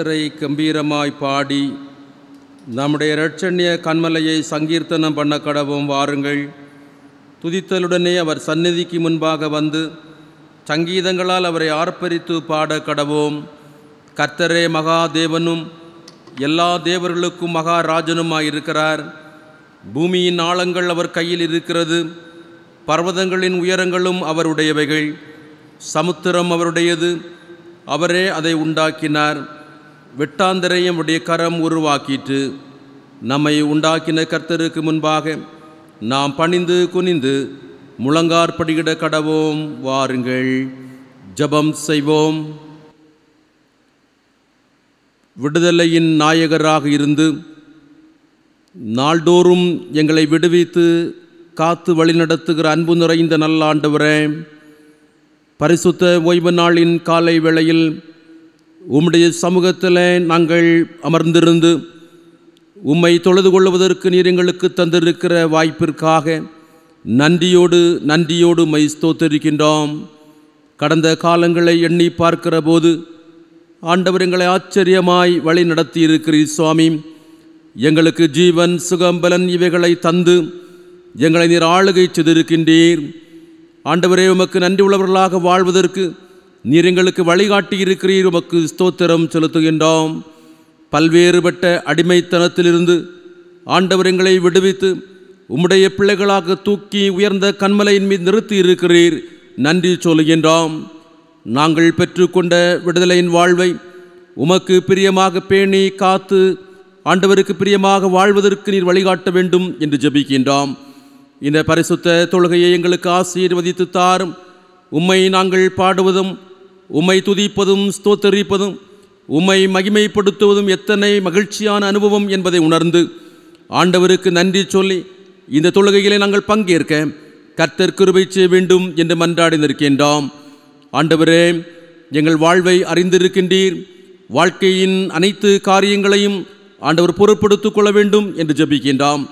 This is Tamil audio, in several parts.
கர்த்தரை கம்பீரமாய் பாடி நம்முடைய இரட்சண்ய கண்மலையை சங்கீர்த்தனம் பண்ண கடவும் வாருங்கள் துதித்தலுடனே அவர் சந்நிதிக்கு முன்பாக வந்து சங்கீதங்களால் அவரை ஆர்ப்பரித்து பாட கடவோம் கர்த்தரே மகாதேவனும் எல்லா தேவர்களுக்கும் மகாராஜனுமாய் இருக்கிறார் பூமியின் ஆழங்கள் அவர் கையில் இருக்கிறது பர்வதங்களின் உயரங்களும் அவருடையவைகள் சமுத்திரம் அவருடையது அவரே அதை உண்டாக்கினார் வெட்டாந்தரையும் உடைய கரம் உருவாக்கிட்டு நம்மை உண்டாக்கின கர்த்தருக்கு முன்பாக நாம் பணிந்து குனிந்து முழங்கார்படியிட கடவோம் வாருங்கள் ஜபம் செய்வோம் விடுதலையின் நாயகராக இருந்து நாள்தோறும் எங்களை விடுவித்து காத்து வழிநடத்துகிற அன்பு நிறைந்த நல்லாண்டவரே பரிசுத்த ஓய்வு நாளின் காலை வேளையில் உம்முடைய சமூகத்தில் நாங்கள் அமர்ந்திருந்து உம்மை தொழுது கொள்வதற்கு நீர் எங்களுக்கு தந்திருக்கிற வாய்ப்பிற்காக நன்றியோடு நன்றியோடு மை ஸ்தோத்திருக்கின்றோம் கடந்த காலங்களை எண்ணி பார்க்கிற போது ஆண்டவர் எங்களை ஆச்சரியமாய் வழி நடத்தி இருக்கிறீர் சுவாமி எங்களுக்கு ஜீவன் சுகம்பலன் இவைகளை தந்து எங்களை நீர் ஆளுகை செய்திருக்கின்றீர் ஆண்டவரே உமக்கு நன்றி உள்ளவர்களாக வாழ்வதற்கு நீர் எங்களுக்கு வழிகாட்டி இருக்கிறீர் உமக்கு ஸ்தோத்திரம் செலுத்துகின்றோம் பல்வேறுபட்ட அடிமைத்தனத்திலிருந்து ஆண்டவர் எங்களை விடுவித்து உம்முடைய பிள்ளைகளாக தூக்கி உயர்ந்த கண்மலையின் மீது நிறுத்தி இருக்கிறீர் நன்றி சொல்கின்றோம் நாங்கள் பெற்றுக்கொண்ட விடுதலையின் வாழ்வை உமக்கு பிரியமாக பேணி காத்து ஆண்டவருக்கு பிரியமாக வாழ்வதற்கு நீர் வழிகாட்ட வேண்டும் என்று ஜபிக்கின்றோம் இந்த பரிசுத்த தொழுகையை எங்களுக்கு ஆசீர்வதித்து தாரும் உம்மை நாங்கள் பாடுவதும் உமை துதிப்பதும் ஸ்தோத்தரிப்பதும் உமை மகிமைப்படுத்துவதும் எத்தனை மகிழ்ச்சியான அனுபவம் என்பதை உணர்ந்து ஆண்டவருக்கு நன்றி சொல்லி இந்த தொழுகையிலே நாங்கள் பங்கேற்க கர்த்தர் கிருபை செய்ய வேண்டும் என்று மன்றாடி நிற்கின்றோம் ஆண்டவரே எங்கள் வாழ்வை அறிந்திருக்கின்றீர் வாழ்க்கையின் அனைத்து காரியங்களையும் ஆண்டவர் பொருட்படுத்திக் கொள்ள வேண்டும் என்று ஜபிக்கின்றோம்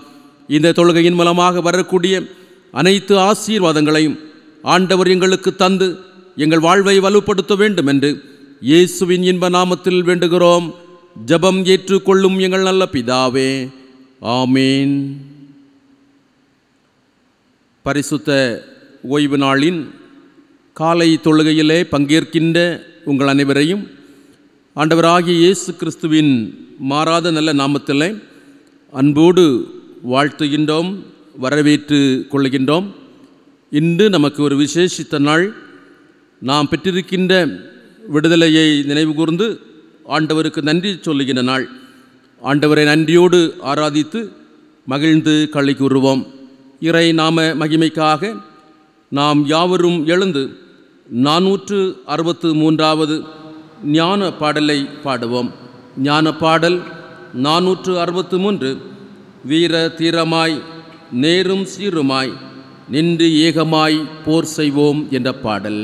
இந்த தொழுகையின் மூலமாக வரக்கூடிய அனைத்து ஆசீர்வாதங்களையும் ஆண்டவர் எங்களுக்கு தந்து எங்கள் வாழ்வை வலுப்படுத்த வேண்டும் என்று இயேசுவின் இன்ப நாமத்தில் வேண்டுகிறோம் ஜபம் ஏற்றுக்கொள்ளும் எங்கள் நல்ல பிதாவே ஆமீன் பரிசுத்த ஓய்வு நாளின் காலை தொழுகையிலே பங்கேற்கின்ற உங்கள் அனைவரையும் ஆண்டவராகிய இயேசு கிறிஸ்துவின் மாறாத நல்ல நாமத்தில் அன்போடு வாழ்த்துகின்றோம் வரவேற்று கொள்கின்றோம் இன்று நமக்கு ஒரு விசேஷித்த நாள் நாம் பெற்றிருக்கின்ற விடுதலையை நினைவுகூர்ந்து ஆண்டவருக்கு நன்றி சொல்லுகின்ற நாள் ஆண்டவரை நன்றியோடு ஆராதித்து மகிழ்ந்து கள்ளி கூறுவோம் இறை நாம மகிமைக்காக நாம் யாவரும் எழுந்து நானூற்று அறுபத்து மூன்றாவது ஞான பாடலை பாடுவோம் ஞான பாடல் நானூற்று அறுபத்து மூன்று வீர தீரமாய் நேரும் சீருமாய் நின்று ஏகமாய் போர் செய்வோம் என்ற பாடல்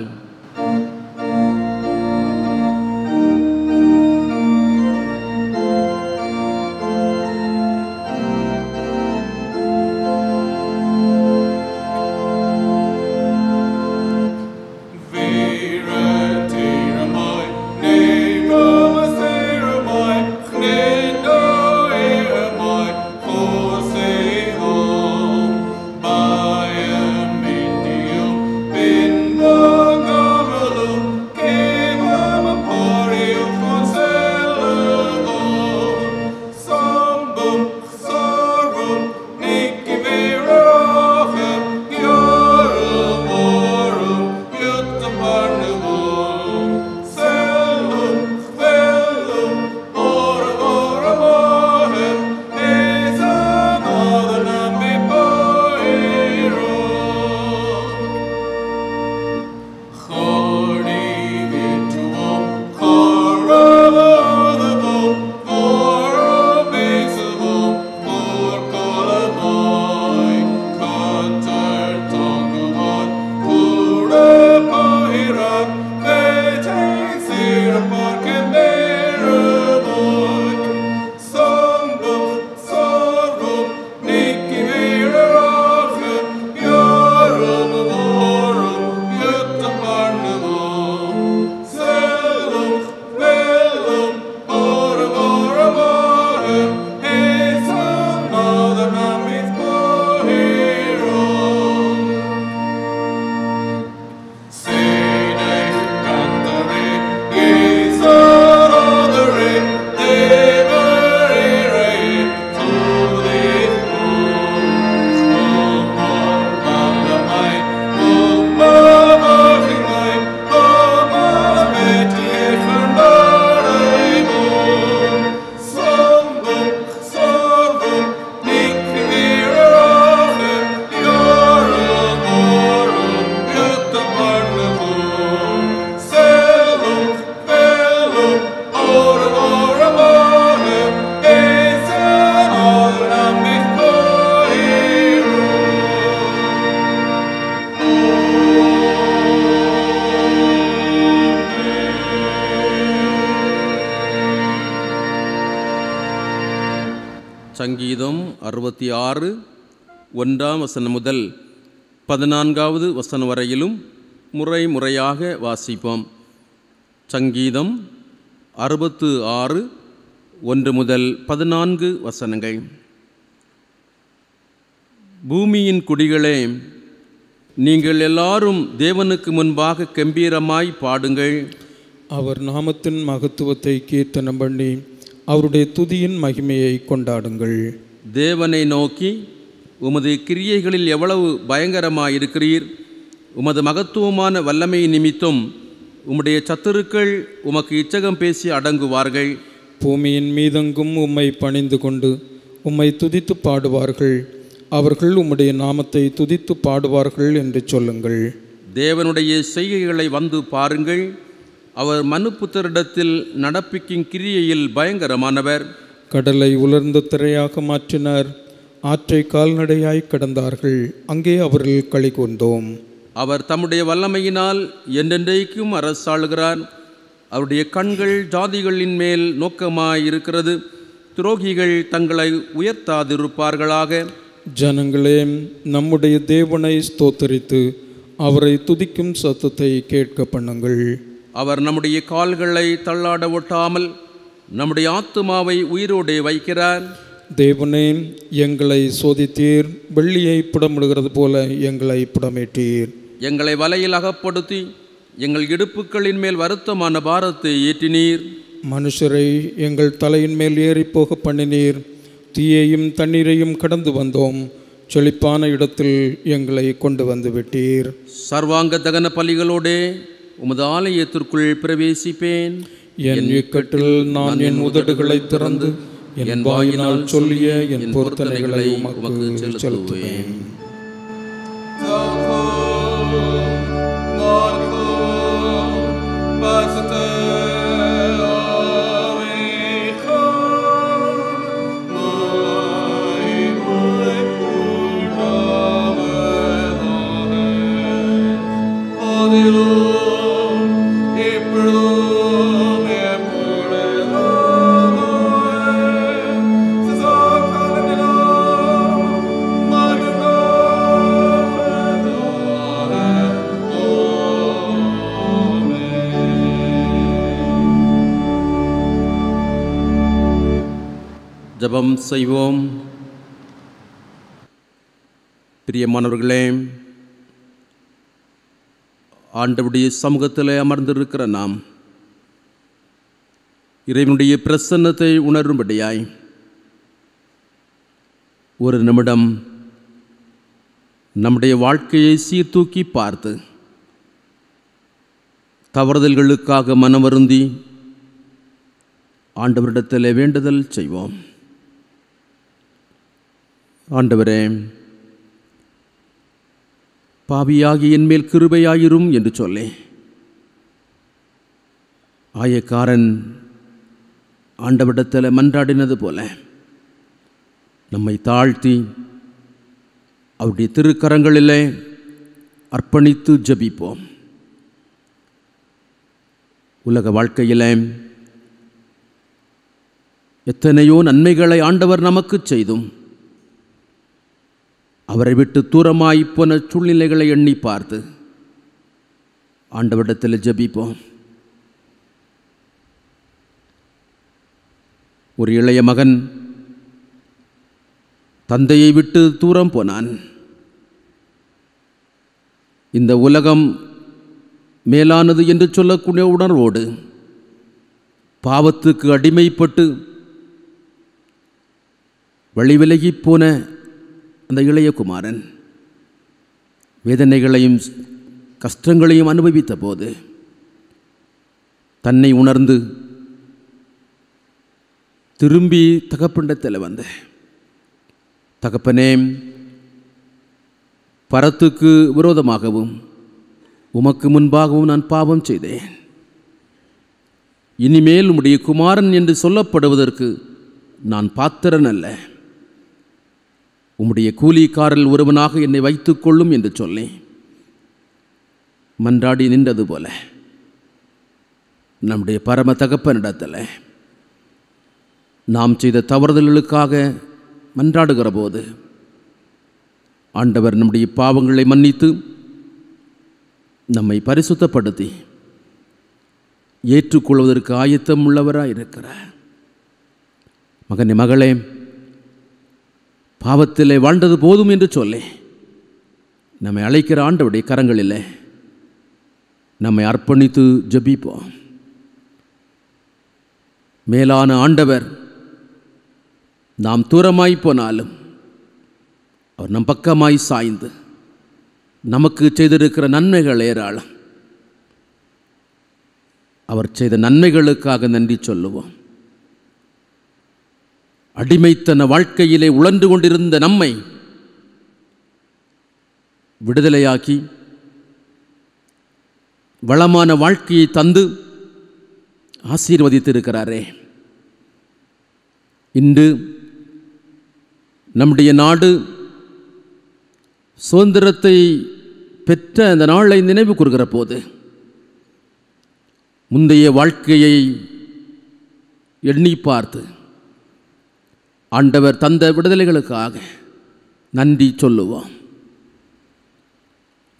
ஒன்றாம் வசனம் முதல் பதினான்காவது வசனம் வரையிலும் முறை முறையாக வாசிப்போம் சங்கீதம் அறுபத்து ஆறு ஒன்று முதல் பதினான்கு வசனங்கள் பூமியின் குடிகளே நீங்கள் எல்லாரும் தேவனுக்கு முன்பாக கம்பீரமாய் பாடுங்கள் அவர் நாமத்தின் மகத்துவத்தை கீர்த்தனம் பண்ணி அவருடைய துதியின் மகிமையை கொண்டாடுங்கள் தேவனை நோக்கி உமது கிரியைகளில் எவ்வளவு பயங்கரமாயிருக்கிறீர் உமது மகத்துவமான வல்லமை நிமித்தம் உம்முடைய சத்துருக்கள் உமக்கு இச்சகம் பேசி அடங்குவார்கள் பூமியின் மீதெங்கும் உம்மை பணிந்து கொண்டு உம்மை துதித்து பாடுவார்கள் அவர்கள் உம்முடைய நாமத்தை துதித்து பாடுவார்கள் என்று சொல்லுங்கள் தேவனுடைய செய்கைகளை வந்து பாருங்கள் அவர் மனுப்புத்தரிடத்தில் நடப்பிக்கும் கிரியையில் பயங்கரமானவர் கடலை உலர்ந்த திரையாக மாற்றினார் ஆற்றை கால்நடையாய் கடந்தார்கள் அங்கே அவர்கள் களி கூர்ந்தோம் அவர் தம்முடைய வல்லமையினால் என்றென்றைக்கும் அரசாளுகிறார் அவருடைய கண்கள் ஜாதிகளின் மேல் நோக்கமாயிருக்கிறது துரோகிகள் தங்களை உயர்த்தாதிருப்பார்களாக ஜனங்களே நம்முடைய தேவனை ஸ்தோத்தரித்து அவரை துதிக்கும் சத்தத்தை கேட்க பண்ணுங்கள் அவர் நம்முடைய கால்களை தள்ளாட ஒட்டாமல் நம்முடைய ஆத்துமாவை உயிரோடு வைக்கிறார் தேவனே எங்களை சோதித்தீர் வெள்ளியை புடமிடுகிறது போல எங்களை புடமேட்டீர் எங்களை வலையில் அகப்படுத்தி எங்கள் இடுப்புகளின் மேல் வருத்தமான பாரத்தை ஏற்றினீர் மனுஷரை எங்கள் தலையின் மேல் ஏறி போக பண்ணினீர் தீயையும் தண்ணீரையும் கடந்து வந்தோம் செழிப்பான இடத்தில் எங்களை கொண்டு வந்து விட்டீர் சர்வாங்க தகன பலிகளோடு உமது ஆலயத்திற்குள் பிரவேசிப்பேன் என் இக்கட்டில் நான் என் உதடுகளை திறந்து என் வாயினால் சொல்லிய என் பொருத்தனைகளை உமக்கு செலுத்துவேன் ஜபம் செய்வோம் பிரியமானவர்களே ஆண்டவுடைய சமூகத்தில் அமர்ந்திருக்கிற நாம் இறைவனுடைய பிரசன்னத்தை உணரும்படியாய் ஒரு நிமிடம் நம்முடைய வாழ்க்கையை சீர்தூக்கி பார்த்து தவறுதல்களுக்காக மனம் வருந்தி ஆண்டவரிடத்தில் வேண்டுதல் செய்வோம் ஆண்டவரே பாவியாகி என்மேல் கிருபையாயிரும் என்று சொல்லி ஆயக்காரன் ஆண்டவிடத்தில் மன்றாடினது போல நம்மை தாழ்த்தி அவருடைய திருக்கரங்களிலே அர்ப்பணித்து ஜபிப்போம் உலக வாழ்க்கையில் எத்தனையோ நன்மைகளை ஆண்டவர் நமக்கு செய்தும் அவரை விட்டு தூரமாய் போன சூழ்நிலைகளை எண்ணி பார்த்து ஆண்டவரிடத்தில் ஜபிப்போம் ஒரு இளைய மகன் தந்தையை விட்டு தூரம் போனான் இந்த உலகம் மேலானது என்று சொல்லக்கூடிய உணர்வோடு பாவத்துக்கு அடிமைப்பட்டு வழிவிலகி போன அந்த இளைய குமாரன் வேதனைகளையும் கஷ்டங்களையும் அனுபவித்த போது தன்னை உணர்ந்து திரும்பி தகப்பண்டத்தில் வந்த தகப்பனே பரத்துக்கு விரோதமாகவும் உமக்கு முன்பாகவும் நான் பாவம் செய்தேன் இனிமேல் உம்முடைய குமாரன் என்று சொல்லப்படுவதற்கு நான் பாத்திரன் அல்ல உம்முடைய கூலிக்காரல் ஒருவனாக என்னை கொள்ளும் என்று சொல்லி மன்றாடி நின்றது போல நம்முடைய பரம தகப்பனிடத்தில் நாம் செய்த தவறுதல்களுக்காக மன்றாடுகிற போது ஆண்டவர் நம்முடைய பாவங்களை மன்னித்து நம்மை பரிசுத்தப்படுத்தி ஏற்றுக்கொள்வதற்கு ஆயத்தம் உள்ளவராக இருக்கிறார் மகனே மகளே பாவத்திலே வாழ்ந்தது போதும் என்று சொல்லி நம்மை அழைக்கிற ஆண்டவுடைய கரங்களிலே நம்மை அர்ப்பணித்து ஜபிப்போம் மேலான ஆண்டவர் நாம் தூரமாய் போனாலும் அவர் நம் பக்கமாய் சாய்ந்து நமக்கு செய்திருக்கிற நன்மைகள் ஏராளம் அவர் செய்த நன்மைகளுக்காக நன்றி சொல்லுவோம் அடிமைத்தன வாழ்க்கையிலே உழன்று கொண்டிருந்த நம்மை விடுதலையாக்கி வளமான வாழ்க்கையை தந்து ஆசீர்வதித்திருக்கிறாரே இன்று நம்முடைய நாடு சுதந்திரத்தை பெற்ற அந்த நாளை நினைவு கூறுகிற போது முந்தைய வாழ்க்கையை எண்ணி பார்த்து ஆண்டவர் தந்த விடுதலைகளுக்காக நன்றி சொல்லுவோம்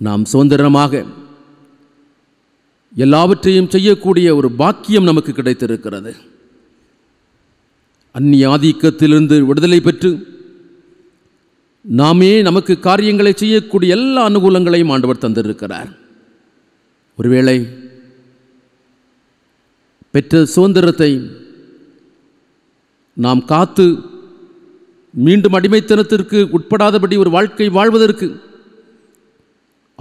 நாம் சுதந்திரமாக எல்லாவற்றையும் செய்யக்கூடிய ஒரு பாக்கியம் நமக்கு கிடைத்திருக்கிறது அந்நிய ஆதிக்கத்திலிருந்து விடுதலை பெற்று நாமே நமக்கு காரியங்களை செய்யக்கூடிய எல்லா அனுகூலங்களையும் ஆண்டவர் தந்திருக்கிறார் ஒருவேளை பெற்ற சுதந்திரத்தை நாம் காத்து மீண்டும் அடிமைத்தனத்திற்கு உட்படாதபடி ஒரு வாழ்க்கை வாழ்வதற்கு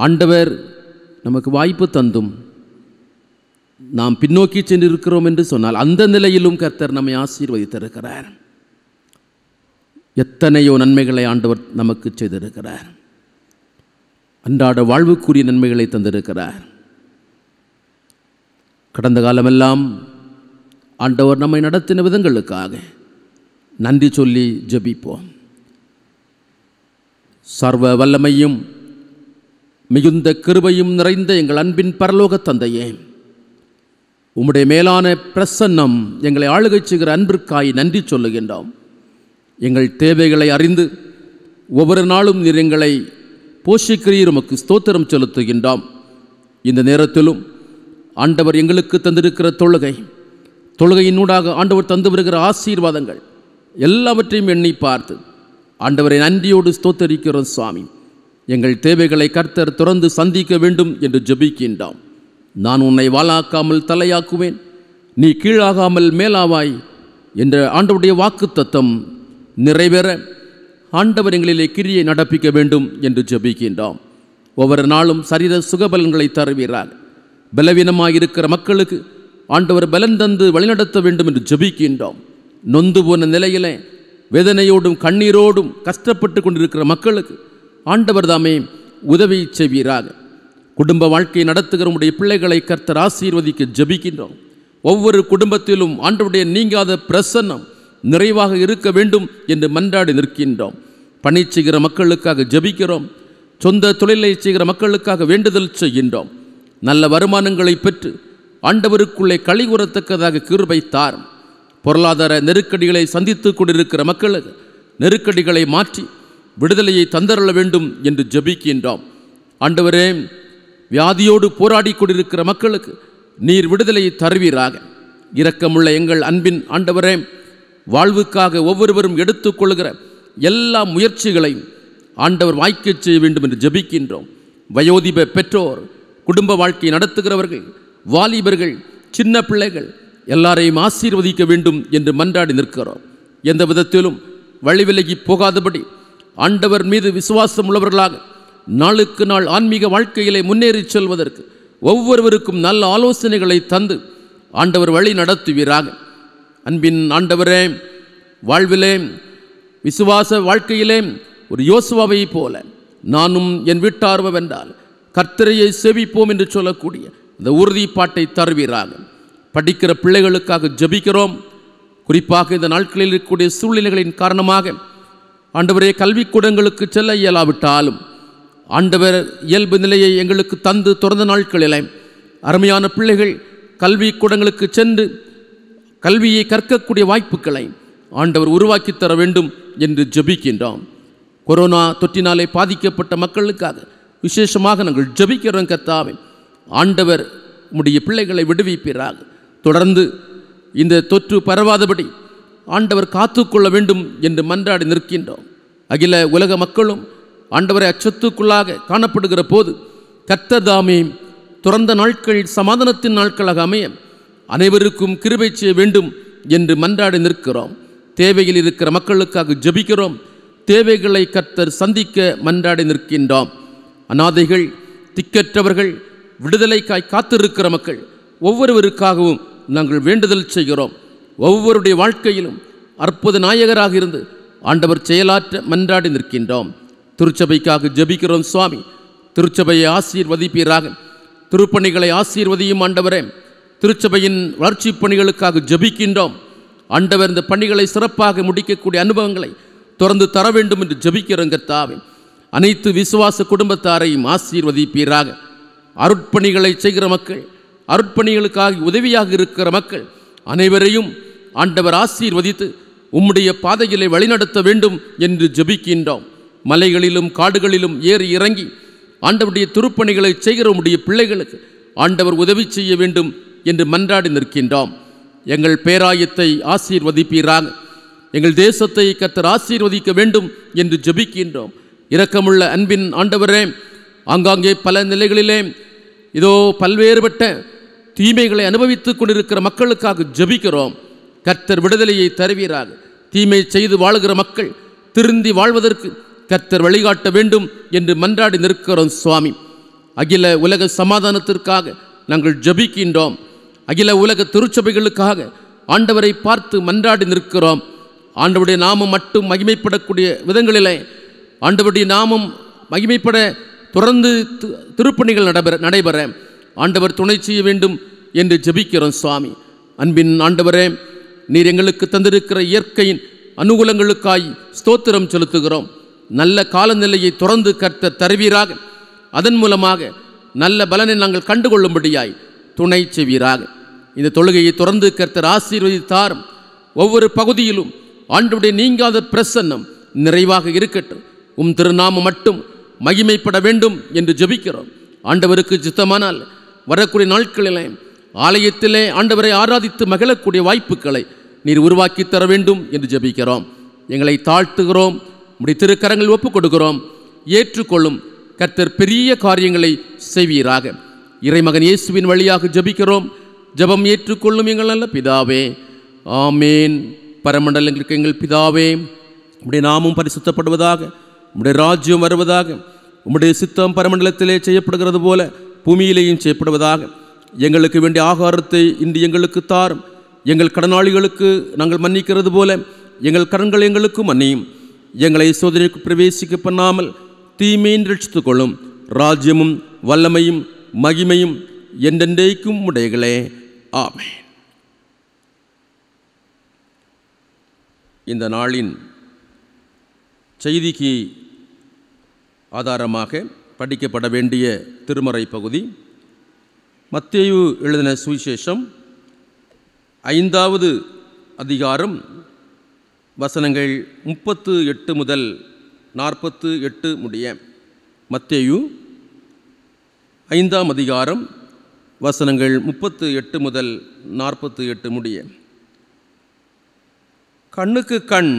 ஆண்டவர் நமக்கு வாய்ப்பு தந்தும் நாம் பின்னோக்கி சென்றிருக்கிறோம் என்று சொன்னால் அந்த நிலையிலும் கர்த்தர் நம்மை ஆசீர்வதித்திருக்கிறார் எத்தனையோ நன்மைகளை ஆண்டவர் நமக்கு செய்திருக்கிறார் அன்றாட வாழ்வுக்குரிய நன்மைகளை தந்திருக்கிறார் கடந்த காலமெல்லாம் ஆண்டவர் நம்மை நடத்தின விதங்களுக்காக நன்றி சொல்லி ஜபிப்போம் சர்வ வல்லமையும் மிகுந்த கிருபையும் நிறைந்த எங்கள் அன்பின் பரலோக தந்தையே உம்முடைய மேலான பிரசன்னம் எங்களை ஆளுகை செய்கிற அன்பிற்காய் நன்றி சொல்லுகின்றோம் எங்கள் தேவைகளை அறிந்து ஒவ்வொரு நாளும் நீர் எங்களை போஷிக்கிறீர் உமக்கு ஸ்தோத்திரம் செலுத்துகின்றோம் இந்த நேரத்திலும் ஆண்டவர் எங்களுக்கு தந்திருக்கிற தொழுகை தொழுகையினூடாக ஆண்டவர் தந்து வருகிற ஆசீர்வாதங்கள் எல்லாவற்றையும் எண்ணி பார்த்து ஆண்டவரை நன்றியோடு ஸ்தோத்தரிக்கிறோம் சுவாமி எங்கள் தேவைகளை கர்த்தர் துறந்து சந்திக்க வேண்டும் என்று ஜபிக்கின்றாம் நான் உன்னை வாழாக்காமல் தலையாக்குவேன் நீ கீழாகாமல் மேலாவாய் என்ற ஆண்டவுடைய வாக்கு தத்தம் நிறைவேற ஆண்டவர் எங்களிலே கிரியை நடப்பிக்க வேண்டும் என்று ஜபிக்கின்றாம் ஒவ்வொரு நாளும் சரீர சுகபலன்களை தருவீரார் பலவீனமாக இருக்கிற மக்களுக்கு ஆண்டவர் பலன் தந்து வழிநடத்த வேண்டும் என்று ஜபிக்கின்றோம் நொந்து போன நிலையில் வேதனையோடும் கண்ணீரோடும் கஷ்டப்பட்டு கொண்டிருக்கிற மக்களுக்கு ஆண்டவர் தாமே உதவி செய்வீராக குடும்ப வாழ்க்கையை நடத்துகிற பிள்ளைகளை கர்த்தர் ஆசீர்வதிக்க ஜபிக்கின்றோம் ஒவ்வொரு குடும்பத்திலும் ஆண்டவுடைய நீங்காத பிரசன்னம் நிறைவாக இருக்க வேண்டும் என்று மன்றாடி நிற்கின்றோம் பணி செய்கிற மக்களுக்காக ஜபிக்கிறோம் சொந்த தொழிலை செய்கிற மக்களுக்காக வேண்டுதல் செய்கின்றோம் நல்ல வருமானங்களை பெற்று ஆண்டவருக்குள்ளே களி உரத்தக்கதாக கிருபை தாரும் பொருளாதார நெருக்கடிகளை சந்தித்து கொண்டிருக்கிற மக்களுக்கு நெருக்கடிகளை மாற்றி விடுதலையை தந்தரள வேண்டும் என்று ஜபிக்கின்றோம் ஆண்டவரே வியாதியோடு போராடி கொண்டிருக்கிற மக்களுக்கு நீர் விடுதலையை தருவீராக இரக்கமுள்ள எங்கள் அன்பின் ஆண்டவரே வாழ்வுக்காக ஒவ்வொருவரும் எடுத்துக்கொள்கிற எல்லா முயற்சிகளையும் ஆண்டவர் வாய்க்கச் செய்ய வேண்டும் என்று ஜபிக்கின்றோம் வயோதிப பெற்றோர் குடும்ப வாழ்க்கை நடத்துகிறவர்கள் வாலிபர்கள் சின்ன பிள்ளைகள் எல்லாரையும் ஆசீர்வதிக்க வேண்டும் என்று மன்றாடி நிற்கிறோம் எந்த விதத்திலும் வழி விலகி போகாதபடி ஆண்டவர் மீது விசுவாசம் உள்ளவர்களாக நாளுக்கு நாள் ஆன்மீக வாழ்க்கையிலே முன்னேறிச் செல்வதற்கு ஒவ்வொருவருக்கும் நல்ல ஆலோசனைகளை தந்து ஆண்டவர் வழி நடத்துவீராக அன்பின் ஆண்டவரே வாழ்விலே விசுவாச வாழ்க்கையிலே ஒரு யோசுவாவை போல நானும் என் வீட்டார்வென்றால் கர்த்தரையை செவிப்போம் என்று சொல்லக்கூடிய இந்த உறுதிப்பாட்டை தருவீராகும் படிக்கிற பிள்ளைகளுக்காக ஜபிக்கிறோம் குறிப்பாக இந்த நாட்களில் இருக்கக்கூடிய சூழ்நிலைகளின் காரணமாக ஆண்டவரே கல்விக்கூடங்களுக்கு செல்ல இயலாவிட்டாலும் ஆண்டவர் இயல்பு நிலையை எங்களுக்கு தந்து திறந்த நாட்களில் அருமையான பிள்ளைகள் கல்விக்கூடங்களுக்கு சென்று கல்வியை கற்கக்கூடிய வாய்ப்புகளை ஆண்டவர் உருவாக்கி தர வேண்டும் என்று ஜபிக்கின்றோம் கொரோனா தொற்றினாலே பாதிக்கப்பட்ட மக்களுக்காக விசேஷமாக நாங்கள் ஜபிக்கிறோம் கத்தாவே ஆண்டவர் உடைய பிள்ளைகளை விடுவிப்பீராக தொடர்ந்து இந்த தொற்று பரவாதபடி ஆண்டவர் காத்து கொள்ள வேண்டும் என்று மன்றாடி நிற்கின்றோம் அகில உலக மக்களும் ஆண்டவரை அச்சத்துக்குள்ளாக காணப்படுகிற போது கர்த்ததாமே துறந்த நாட்கள் சமாதானத்தின் நாட்களாக அமைய அனைவருக்கும் கிருபை செய்ய வேண்டும் என்று மன்றாடி நிற்கிறோம் தேவையில் இருக்கிற மக்களுக்காக ஜபிக்கிறோம் தேவைகளை கர்த்தர் சந்திக்க மன்றாடி நிற்கின்றோம் அநாதைகள் திக்கற்றவர்கள் விடுதலைக்காய் காத்திருக்கிற மக்கள் ஒவ்வொருவருக்காகவும் நாங்கள் வேண்டுதல் செய்கிறோம் ஒவ்வொருடைய வாழ்க்கையிலும் அற்புத நாயகராக இருந்து ஆண்டவர் செயலாற்ற மன்றாடி நிற்கின்றோம் திருச்சபைக்காக ஜபிக்கிறோம் சுவாமி திருச்சபையை ஆசீர்வதிப்பீராக திருப்பணிகளை ஆசீர்வதியும் ஆண்டவரே திருச்சபையின் வளர்ச்சி பணிகளுக்காக ஜபிக்கின்றோம் ஆண்டவர் இந்த பணிகளை சிறப்பாக முடிக்கக்கூடிய அனுபவங்களை தொடர்ந்து தர வேண்டும் என்று ஜபிக்கிறோங்க தாவே அனைத்து விசுவாச குடும்பத்தாரையும் ஆசீர்வதிப்பீராக அருட்பணிகளை செய்கிற மக்கள் அருட்பணிகளுக்காக உதவியாக இருக்கிற மக்கள் அனைவரையும் ஆண்டவர் ஆசீர்வதித்து உம்முடைய பாதைகளை வழிநடத்த வேண்டும் என்று ஜபிக்கின்றோம் மலைகளிலும் காடுகளிலும் ஏறி இறங்கி ஆண்டவருடைய திருப்பணிகளை செய்கிற உடைய பிள்ளைகளுக்கு ஆண்டவர் உதவி செய்ய வேண்டும் என்று மன்றாடி நிற்கின்றோம் எங்கள் பேராயத்தை ஆசீர்வதிப்பீராக எங்கள் தேசத்தை கத்தர் ஆசீர்வதிக்க வேண்டும் என்று ஜபிக்கின்றோம் இரக்கமுள்ள அன்பின் ஆண்டவரே ஆங்காங்கே பல நிலைகளிலே இதோ பல்வேறுபட்ட தீமைகளை அனுபவித்துக் கொண்டிருக்கிற மக்களுக்காக ஜபிக்கிறோம் கர்த்தர் விடுதலையை தருவீராக தீமை செய்து வாழுகிற மக்கள் திருந்தி வாழ்வதற்கு கர்த்தர் வழிகாட்ட வேண்டும் என்று மன்றாடி நிற்கிறோம் சுவாமி அகில உலக சமாதானத்திற்காக நாங்கள் ஜபிக்கின்றோம் அகில உலக திருச்சபைகளுக்காக ஆண்டவரை பார்த்து மன்றாடி நிற்கிறோம் ஆண்டவருடைய நாமம் மட்டும் மகிமைப்படக்கூடிய விதங்களிலே ஆண்டவருடைய நாமம் மகிமைப்பட தொடர்ந்து திருப்பணிகள் நடைபெற நடைபெற ஆண்டவர் துணை செய்ய வேண்டும் என்று ஜபிக்கிறோம் சுவாமி அன்பின் ஆண்டவரே நீர் எங்களுக்கு தந்திருக்கிற இயற்கையின் அனுகூலங்களுக்காய் ஸ்தோத்திரம் செலுத்துகிறோம் நல்ல காலநிலையை தொடர்ந்து கர்த்த தருவீராக அதன் மூலமாக நல்ல பலனை நாங்கள் கண்டுகொள்ளும்படியாய் துணை செய்வீராக இந்த தொழுகையை தொடர்ந்து கர்த்தர் ஆசீர்வதித்தார் ஒவ்வொரு பகுதியிலும் ஆண்டுடைய நீங்காத பிரசன்னம் நிறைவாக இருக்கட்டும் உம் திருநாமம் மட்டும் மகிமைப்பட வேண்டும் என்று ஜெபிக்கிறோம் ஆண்டவருக்கு சித்தமானால் வரக்கூடிய நாட்களிலே ஆலயத்திலே ஆண்டவரை ஆராதித்து மகிழக்கூடிய வாய்ப்புகளை நீர் உருவாக்கி தர வேண்டும் என்று ஜெபிக்கிறோம் எங்களை தாழ்த்துகிறோம் உடைய திருக்கரங்கள் ஒப்புக் கொடுக்கிறோம் ஏற்றுக்கொள்ளும் கர்த்தர் பெரிய காரியங்களை செய்வீராக இறைமகன் இயேசுவின் வழியாக ஜபிக்கிறோம் ஜபம் ஏற்றுக்கொள்ளும் எங்கள் நல்ல பிதாவே ஆமேன் பரமண்டலங்களுக்கு எங்கள் பிதாவே இப்படி நாமும் பரிசுத்தப்படுவதாக உம்முடைய ராஜ்யம் வருவதாக உம்முடைய சித்தம் பரமண்டலத்திலே செய்யப்படுகிறது போல பூமியிலேயும் செய்யப்படுவதாக எங்களுக்கு வேண்டிய ஆகாரத்தை இன்று எங்களுக்கு தாரும் எங்கள் கடனாளிகளுக்கு நாங்கள் மன்னிக்கிறது போல எங்கள் கடன்கள் எங்களுக்கும் மன்னியும் எங்களை சோதனைக்கு பிரவேசிக்க பண்ணாமல் தீமையின் ரட்சித்து கொள்ளும் ராஜ்யமும் வல்லமையும் மகிமையும் என்றென்றைக்கும் உடைகளே ஆமே இந்த நாளின் செய்திக்கு ஆதாரமாக படிக்கப்பட வேண்டிய திருமறை பகுதி மத்தேயு எழுதின சுவிசேஷம் ஐந்தாவது அதிகாரம் வசனங்கள் முப்பத்து எட்டு முதல் நாற்பத்து எட்டு முடிய மத்தேயு ஐந்தாம் அதிகாரம் வசனங்கள் முப்பத்து எட்டு முதல் நாற்பத்து எட்டு முடிய கண்ணுக்கு கண்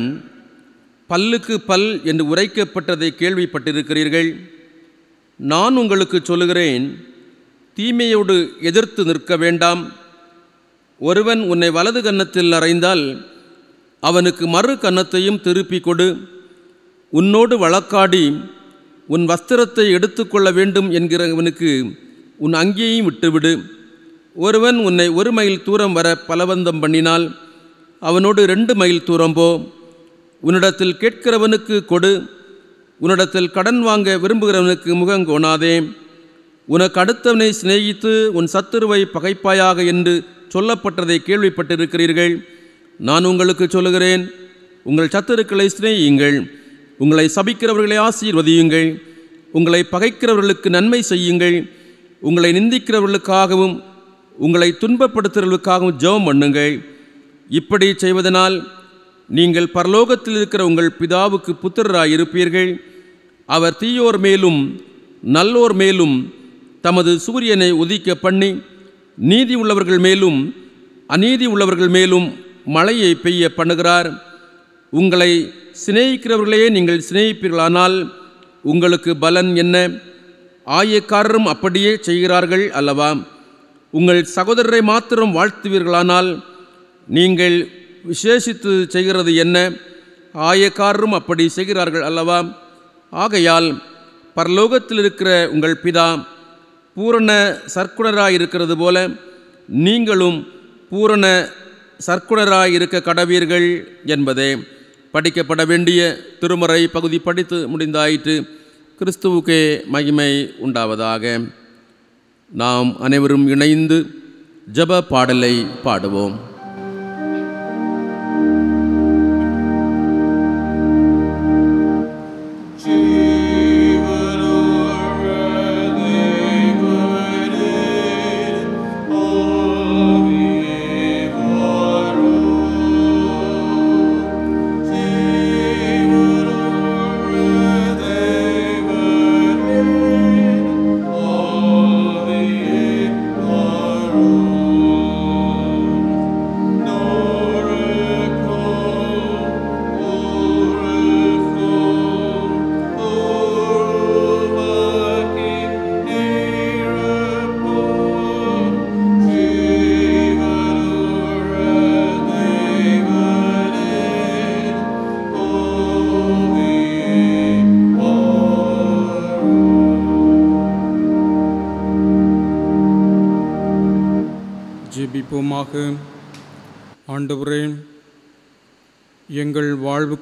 பல்லுக்கு பல் என்று உரைக்கப்பட்டதை கேள்விப்பட்டிருக்கிறீர்கள் நான் உங்களுக்கு சொல்லுகிறேன் தீமையோடு எதிர்த்து நிற்க வேண்டாம் ஒருவன் உன்னை வலது கன்னத்தில் அறைந்தால் அவனுக்கு மறு கன்னத்தையும் திருப்பிக் கொடு உன்னோடு வழக்காடி உன் வஸ்திரத்தை எடுத்துக்கொள்ள வேண்டும் என்கிறவனுக்கு உன் அங்கேயும் விட்டுவிடு ஒருவன் உன்னை ஒரு மைல் தூரம் வர பலவந்தம் பண்ணினால் அவனோடு ரெண்டு மைல் தூரம் போ உன்னிடத்தில் கேட்கிறவனுக்கு கொடு உன்னிடத்தில் கடன் வாங்க விரும்புகிறவனுக்கு முகங்கோணாதே உனக்கு அடுத்தவனை சிநேகித்து உன் சத்துருவை பகைப்பாயாக என்று சொல்லப்பட்டதை கேள்விப்பட்டிருக்கிறீர்கள் நான் உங்களுக்கு சொல்லுகிறேன் உங்கள் சத்துருக்களை சிநேகியுங்கள் உங்களை சபிக்கிறவர்களை ஆசீர்வதியுங்கள் உங்களை பகைக்கிறவர்களுக்கு நன்மை செய்யுங்கள் உங்களை நிந்திக்கிறவர்களுக்காகவும் உங்களை துன்பப்படுத்துகிறவர்களுக்காகவும் ஜெபம் பண்ணுங்கள் இப்படி செய்வதனால் நீங்கள் பரலோகத்தில் இருக்கிற உங்கள் பிதாவுக்கு புத்திரராய் இருப்பீர்கள் அவர் தீயோர் மேலும் நல்லோர் மேலும் தமது சூரியனை உதிக்க பண்ணி நீதி உள்ளவர்கள் மேலும் அநீதி உள்ளவர்கள் மேலும் மழையை பெய்ய பண்ணுகிறார் உங்களை சிநேகிக்கிறவர்களையே நீங்கள் சிநேகிப்பீர்களானால் உங்களுக்கு பலன் என்ன ஆயக்காரரும் அப்படியே செய்கிறார்கள் அல்லவா உங்கள் சகோதரரை மாத்திரம் வாழ்த்துவீர்களானால் நீங்கள் விசேஷித்து செய்கிறது என்ன ஆயக்காரரும் அப்படி செய்கிறார்கள் அல்லவா ஆகையால் பரலோகத்தில் இருக்கிற உங்கள் பிதா பூரண சர்க்குணராயிருக்கிறது போல நீங்களும் பூரண சர்க்குணராயிருக்க கடவீர்கள் என்பதே படிக்கப்பட வேண்டிய திருமறை பகுதி படித்து முடிந்தாயிற்று கிறிஸ்துவுக்கே மகிமை உண்டாவதாக நாம் அனைவரும் இணைந்து ஜப பாடலை பாடுவோம்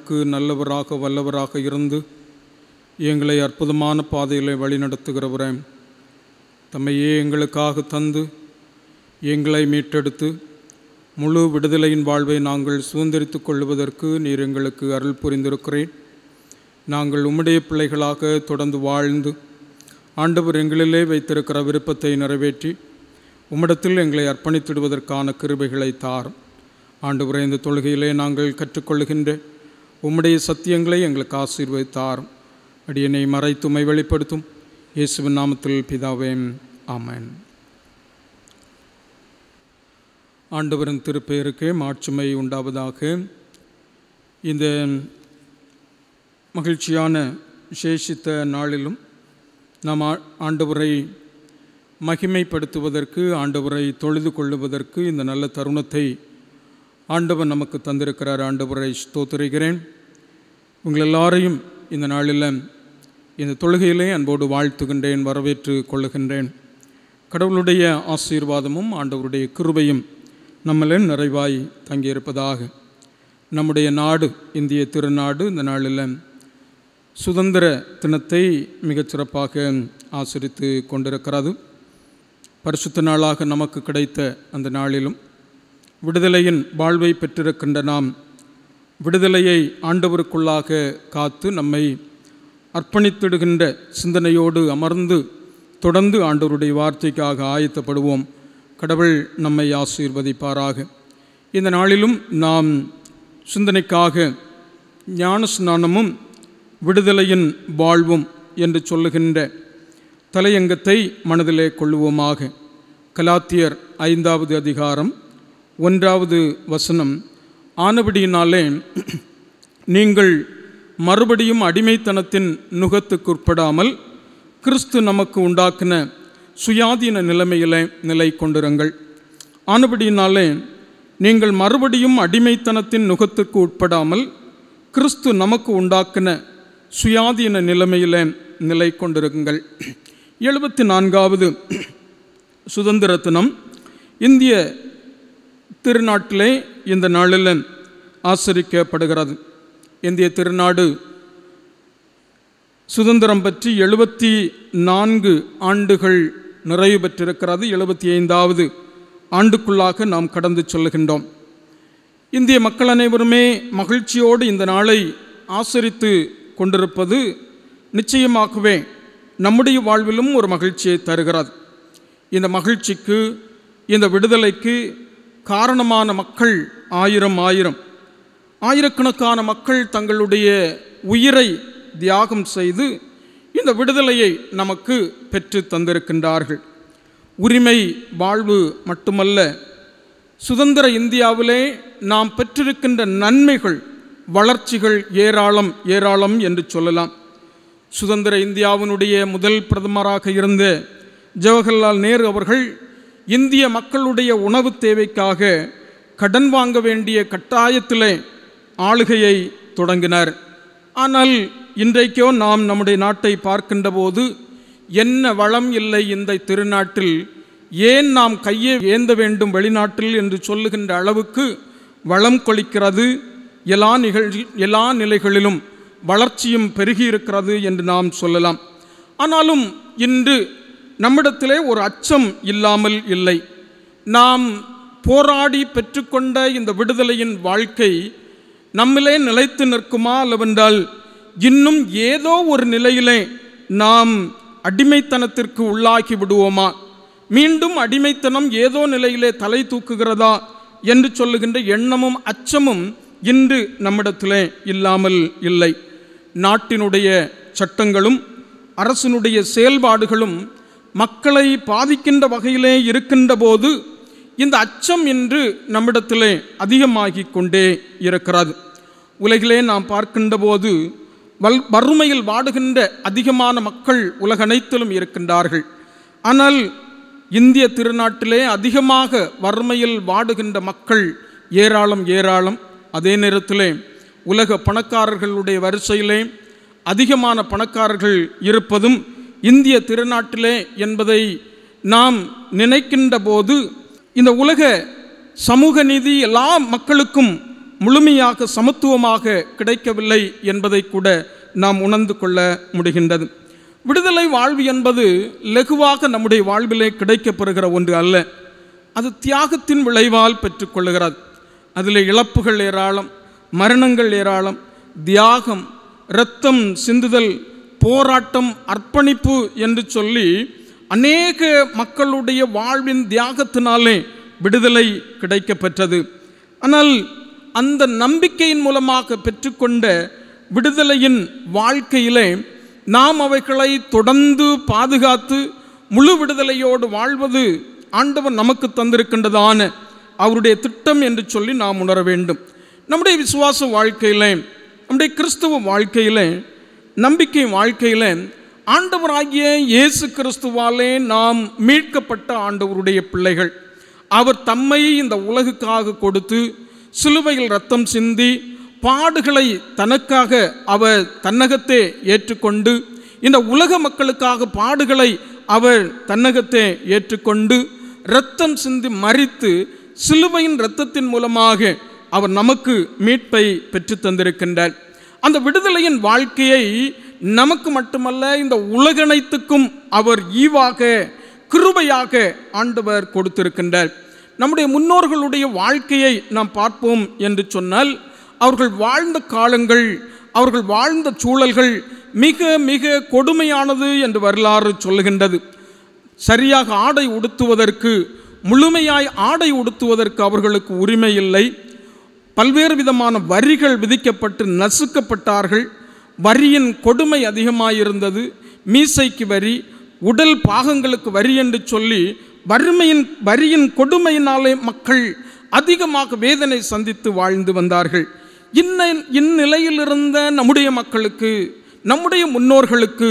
எங்களுக்கு நல்லவராக வல்லவராக இருந்து எங்களை அற்புதமான பாதையில் வழிநடத்துகிறவரேன் தம்மையே எங்களுக்காக தந்து எங்களை மீட்டெடுத்து முழு விடுதலையின் வாழ்வை நாங்கள் சுதந்திரித்து கொள்வதற்கு நீர் எங்களுக்கு அருள் புரிந்திருக்கிறேன் நாங்கள் உம்முடைய பிள்ளைகளாக தொடர்ந்து வாழ்ந்து ஆண்டவர் எங்களிலே வைத்திருக்கிற விருப்பத்தை நிறைவேற்றி உம்மிடத்தில் எங்களை அர்ப்பணித்திடுவதற்கான கிருபைகளை தார் ஆண்டு உரைந்த தொழுகையிலே நாங்கள் கற்றுக்கொள்கின்ற உம்முடைய சத்தியங்களை எங்களுக்கு ஆசீர்வதித்தார் அடியனை மறைத்துமை வெளிப்படுத்தும் இயேசுவின் நாமத்தில் பிதாவேம் ஆமன் ஆண்டவரின் திருப்பெயருக்கு மாற்றுமை உண்டாவதாக இந்த மகிழ்ச்சியான விசேஷித்த நாளிலும் நாம் ஆண்டவரை மகிமைப்படுத்துவதற்கு ஆண்டவரை தொழுது கொள்ளுவதற்கு இந்த நல்ல தருணத்தை ஆண்டவன் நமக்கு தந்திருக்கிறார் ஆண்டவரை ஸ்தோத்திருக்கிறேன் உங்கள் எல்லாரையும் இந்த நாளில் இந்த தொழுகையிலே அன்போடு வாழ்த்துகின்றேன் வரவேற்று கொள்ளுகின்றேன் கடவுளுடைய ஆசீர்வாதமும் ஆண்டவருடைய கிருபையும் நம்மளின் நிறைவாய் தங்கியிருப்பதாக நம்முடைய நாடு இந்திய திருநாடு இந்த நாளில் சுதந்திர தினத்தை மிகச்சிறப்பாக ஆசிரித்து கொண்டிருக்கிறது பரிசுத்த நாளாக நமக்கு கிடைத்த அந்த நாளிலும் விடுதலையின் வாழ்வை பெற்றிருக்கின்ற நாம் விடுதலையை ஆண்டவருக்குள்ளாக காத்து நம்மை அர்ப்பணித்திடுகின்ற சிந்தனையோடு அமர்ந்து தொடர்ந்து ஆண்டவருடைய வார்த்தைக்காக ஆயத்தப்படுவோம் கடவுள் நம்மை ஆசீர்வதிப்பாராக இந்த நாளிலும் நாம் சிந்தனைக்காக ஞான ஸ்நானமும் விடுதலையின் வாழ்வும் என்று சொல்லுகின்ற தலையங்கத்தை மனதிலே கொள்ளுவோமாக கலாத்தியர் ஐந்தாவது அதிகாரம் ஒன்றாவது வசனம் ஆனபடியினாலே நீங்கள் மறுபடியும் அடிமைத்தனத்தின் நுகத்துக்குட்படாமல் உட்படாமல் கிறிஸ்து நமக்கு உண்டாக்கின சுயாதீன நிலைமையில நிலை கொண்டிருங்கள் ஆனபடியினாலே நீங்கள் மறுபடியும் அடிமைத்தனத்தின் நுகத்துக்கு உட்படாமல் கிறிஸ்து நமக்கு உண்டாக்கின சுயாதீன நிலைமையில நிலை கொண்டிருங்கள் எழுபத்தி நான்காவது சுதந்திர தினம் இந்திய திருநாட்டிலே இந்த நாளில் ஆசரிக்கப்படுகிறது இந்திய திருநாடு சுதந்திரம் பற்றி எழுபத்தி நான்கு ஆண்டுகள் நிறைவு பெற்றிருக்கிறது எழுபத்தி ஐந்தாவது ஆண்டுக்குள்ளாக நாம் கடந்து சொல்லுகின்றோம் இந்திய மக்கள் அனைவருமே மகிழ்ச்சியோடு இந்த நாளை ஆசரித்து கொண்டிருப்பது நிச்சயமாகவே நம்முடைய வாழ்விலும் ஒரு மகிழ்ச்சியை தருகிறது இந்த மகிழ்ச்சிக்கு இந்த விடுதலைக்கு காரணமான மக்கள் ஆயிரம் ஆயிரம் ஆயிரக்கணக்கான மக்கள் தங்களுடைய உயிரை தியாகம் செய்து இந்த விடுதலையை நமக்கு பெற்று தந்திருக்கின்றார்கள் உரிமை வாழ்வு மட்டுமல்ல சுதந்திர இந்தியாவிலே நாம் பெற்றிருக்கின்ற நன்மைகள் வளர்ச்சிகள் ஏராளம் ஏராளம் என்று சொல்லலாம் சுதந்திர இந்தியாவினுடைய முதல் பிரதமராக இருந்த ஜவஹர்லால் நேரு அவர்கள் இந்திய மக்களுடைய உணவு தேவைக்காக கடன் வாங்க வேண்டிய கட்டாயத்திலே ஆளுகையை தொடங்கினர் ஆனால் இன்றைக்கோ நாம் நம்முடைய நாட்டை பார்க்கின்ற போது என்ன வளம் இல்லை இந்த திருநாட்டில் ஏன் நாம் கையை ஏந்த வேண்டும் வெளிநாட்டில் என்று சொல்லுகின்ற அளவுக்கு வளம் கொளிக்கிறது எல்லா நிகழ்ச்சி எல்லா நிலைகளிலும் வளர்ச்சியும் பெருகியிருக்கிறது என்று நாம் சொல்லலாம் ஆனாலும் இன்று நம்மிடத்திலே ஒரு அச்சம் இல்லாமல் இல்லை நாம் போராடி பெற்றுக்கொண்ட இந்த விடுதலையின் வாழ்க்கை நம்மிலே நிலைத்து நிற்குமா அல்லவென்றால் இன்னும் ஏதோ ஒரு நிலையிலே நாம் அடிமைத்தனத்திற்கு உள்ளாகி விடுவோமா மீண்டும் அடிமைத்தனம் ஏதோ நிலையிலே தலை தூக்குகிறதா என்று சொல்லுகின்ற எண்ணமும் அச்சமும் இன்று நம்மிடத்திலே இல்லாமல் இல்லை நாட்டினுடைய சட்டங்களும் அரசினுடைய செயல்பாடுகளும் மக்களை பாதிக்கின்ற வகையிலே இருக்கின்ற போது இந்த அச்சம் என்று நம்மிடத்திலே அதிகமாகி கொண்டே இருக்கிறது உலகிலே நாம் பார்க்கின்ற போது வல் வறுமையில் வாடுகின்ற அதிகமான மக்கள் உலகனைத்திலும் இருக்கின்றார்கள் ஆனால் இந்திய திருநாட்டிலே அதிகமாக வறுமையில் வாடுகின்ற மக்கள் ஏராளம் ஏராளம் அதே நேரத்திலே உலக பணக்காரர்களுடைய வரிசையிலே அதிகமான பணக்காரர்கள் இருப்பதும் இந்திய திருநாட்டிலே என்பதை நாம் நினைக்கின்ற போது இந்த உலக சமூக நீதி எல்லா மக்களுக்கும் முழுமையாக சமத்துவமாக கிடைக்கவில்லை என்பதை கூட நாம் உணர்ந்து கொள்ள முடிகின்றது விடுதலை வாழ்வு என்பது லெகுவாக நம்முடைய வாழ்விலே கிடைக்கப்பெறுகிற ஒன்று அல்ல அது தியாகத்தின் விளைவால் பெற்றுக்கொள்ளுகிறது அதில் இழப்புகள் ஏராளம் மரணங்கள் ஏராளம் தியாகம் இரத்தம் சிந்துதல் போராட்டம் அர்ப்பணிப்பு என்று சொல்லி அநேக மக்களுடைய வாழ்வின் தியாகத்தினாலே விடுதலை கிடைக்க பெற்றது ஆனால் அந்த நம்பிக்கையின் மூலமாக பெற்றுக்கொண்ட விடுதலையின் வாழ்க்கையிலே நாம் அவைகளை தொடர்ந்து பாதுகாத்து முழு விடுதலையோடு வாழ்வது ஆண்டவர் நமக்கு தந்திருக்கின்றதான அவருடைய திட்டம் என்று சொல்லி நாம் உணர வேண்டும் நம்முடைய விசுவாச வாழ்க்கையிலே நம்முடைய கிறிஸ்துவ வாழ்க்கையிலே நம்பிக்கை வாழ்க்கையில் ஆண்டவராகிய இயேசு கிறிஸ்துவாலே நாம் மீட்கப்பட்ட ஆண்டவருடைய பிள்ளைகள் அவர் தம்மை இந்த உலகுக்காக கொடுத்து சிலுவையில் ரத்தம் சிந்தி பாடுகளை தனக்காக அவர் தன்னகத்தே ஏற்றுக்கொண்டு இந்த உலக மக்களுக்காக பாடுகளை அவர் தன்னகத்தை ஏற்றுக்கொண்டு இரத்தம் சிந்தி மறித்து சிலுவையின் இரத்தத்தின் மூலமாக அவர் நமக்கு மீட்பை பெற்று தந்திருக்கின்றார் அந்த விடுதலையின் வாழ்க்கையை நமக்கு மட்டுமல்ல இந்த உலகனைத்துக்கும் அவர் ஈவாக கிருபையாக ஆண்டவர் கொடுத்திருக்கின்றார் நம்முடைய முன்னோர்களுடைய வாழ்க்கையை நாம் பார்ப்போம் என்று சொன்னால் அவர்கள் வாழ்ந்த காலங்கள் அவர்கள் வாழ்ந்த சூழல்கள் மிக மிக கொடுமையானது என்று வரலாறு சொல்லுகின்றது சரியாக ஆடை உடுத்துவதற்கு முழுமையாய் ஆடை உடுத்துவதற்கு அவர்களுக்கு உரிமை இல்லை பல்வேறு விதமான வரிகள் விதிக்கப்பட்டு நசுக்கப்பட்டார்கள் வரியின் கொடுமை அதிகமாயிருந்தது மீசைக்கு வரி உடல் பாகங்களுக்கு வரி என்று சொல்லி வறுமையின் வரியின் கொடுமையினாலே மக்கள் அதிகமாக வேதனை சந்தித்து வாழ்ந்து வந்தார்கள் இன்ன இந்நிலையில் இருந்த நம்முடைய மக்களுக்கு நம்முடைய முன்னோர்களுக்கு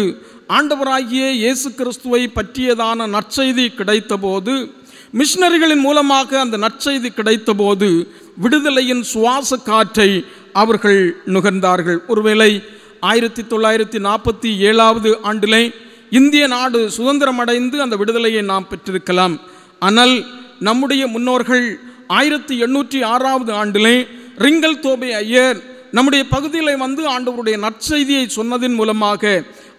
ஆண்டவராகிய இயேசு கிறிஸ்துவை பற்றியதான நற்செய்தி கிடைத்தபோது மிஷினரிகளின் மூலமாக அந்த நற்செய்தி கிடைத்தபோது விடுதலையின் சுவாச காற்றை அவர்கள் நுகர்ந்தார்கள் ஒருவேளை ஆயிரத்தி தொள்ளாயிரத்தி நாற்பத்தி ஏழாவது ஆண்டிலே இந்திய நாடு சுதந்திரம் அடைந்து அந்த விடுதலையை நாம் பெற்றிருக்கலாம் ஆனால் நம்முடைய முன்னோர்கள் ஆயிரத்தி எண்ணூற்றி ஆறாவது ஆண்டிலே ரிங்கல் தோபை ஐயர் நம்முடைய பகுதியில் வந்து ஆண்டவருடைய நற்செய்தியை சொன்னதன் மூலமாக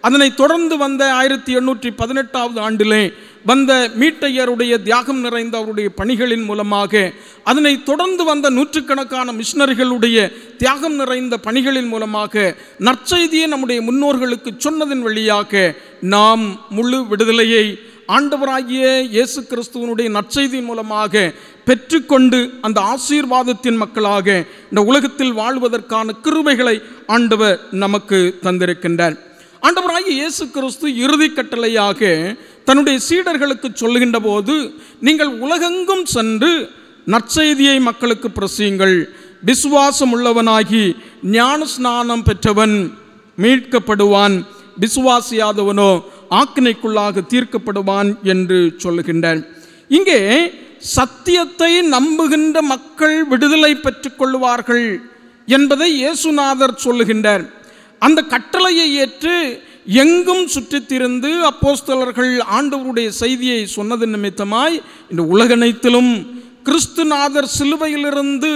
அதனை தொடர்ந்து வந்த ஆயிரத்தி எண்ணூற்றி பதினெட்டாவது ஆண்டிலே வந்த மீட்டையருடைய தியாகம் நிறைந்த அவருடைய பணிகளின் மூலமாக அதனை தொடர்ந்து வந்த நூற்றுக்கணக்கான மிஷினர்களுடைய தியாகம் நிறைந்த பணிகளின் மூலமாக நற்செய்தியை நம்முடைய முன்னோர்களுக்கு சொன்னதன் வழியாக நாம் முழு விடுதலையை ஆண்டவராகிய இயேசு கிறிஸ்துவனுடைய நற்செய்தியின் மூலமாக பெற்றுக்கொண்டு அந்த ஆசீர்வாதத்தின் மக்களாக இந்த உலகத்தில் வாழ்வதற்கான கிருவைகளை ஆண்டவர் நமக்கு தந்திருக்கின்றார் ஆண்டவராகிய இயேசு கிறிஸ்து இறுதி கட்டளையாக தன்னுடைய சீடர்களுக்கு சொல்லுகின்ற போது நீங்கள் உலகெங்கும் சென்று நற்செய்தியை மக்களுக்கு பிரசியுங்கள் விசுவாசம் உள்ளவனாகி ஞான ஸ்நானம் பெற்றவன் மீட்கப்படுவான் விசுவாசியாதவனோ ஆக்கினைக்குள்ளாக தீர்க்கப்படுவான் என்று சொல்லுகின்றார் இங்கே சத்தியத்தை நம்புகின்ற மக்கள் விடுதலை பெற்றுக்கொள்வார்கள் என்பதை இயேசுநாதர் சொல்லுகின்றார் அந்த கட்டளையை ஏற்று எங்கும் சுற்றித்திருந்து அப்போஸ்தலர்கள் ஆண்டவருடைய செய்தியை சொன்னது நிமித்தமாய் இந்த உலகனைத்திலும் கிறிஸ்துநாதர் சிலுவையிலிருந்து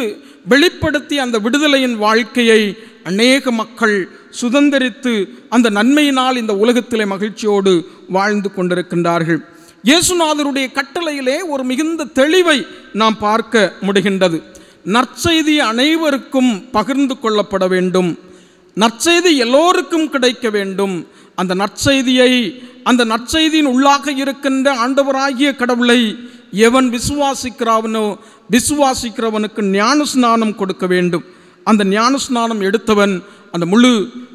வெளிப்படுத்தி அந்த விடுதலையின் வாழ்க்கையை அநேக மக்கள் சுதந்திரித்து அந்த நன்மையினால் இந்த உலகத்திலே மகிழ்ச்சியோடு வாழ்ந்து கொண்டிருக்கின்றார்கள் இயேசுநாதருடைய கட்டளையிலே ஒரு மிகுந்த தெளிவை நாம் பார்க்க முடிகின்றது நற்செய்தி அனைவருக்கும் பகிர்ந்து கொள்ளப்பட வேண்டும் நற்செய்தி எல்லோருக்கும் கிடைக்க வேண்டும் அந்த நற்செய்தியை அந்த நற்செய்தியின் உள்ளாக இருக்கின்ற ஆண்டவராகிய கடவுளை எவன் விசுவாசிக்கிறாவனோ விசுவாசிக்கிறவனுக்கு ஞான ஸ்நானம் கொடுக்க வேண்டும் அந்த ஞான ஸ்நானம் எடுத்தவன் அந்த முழு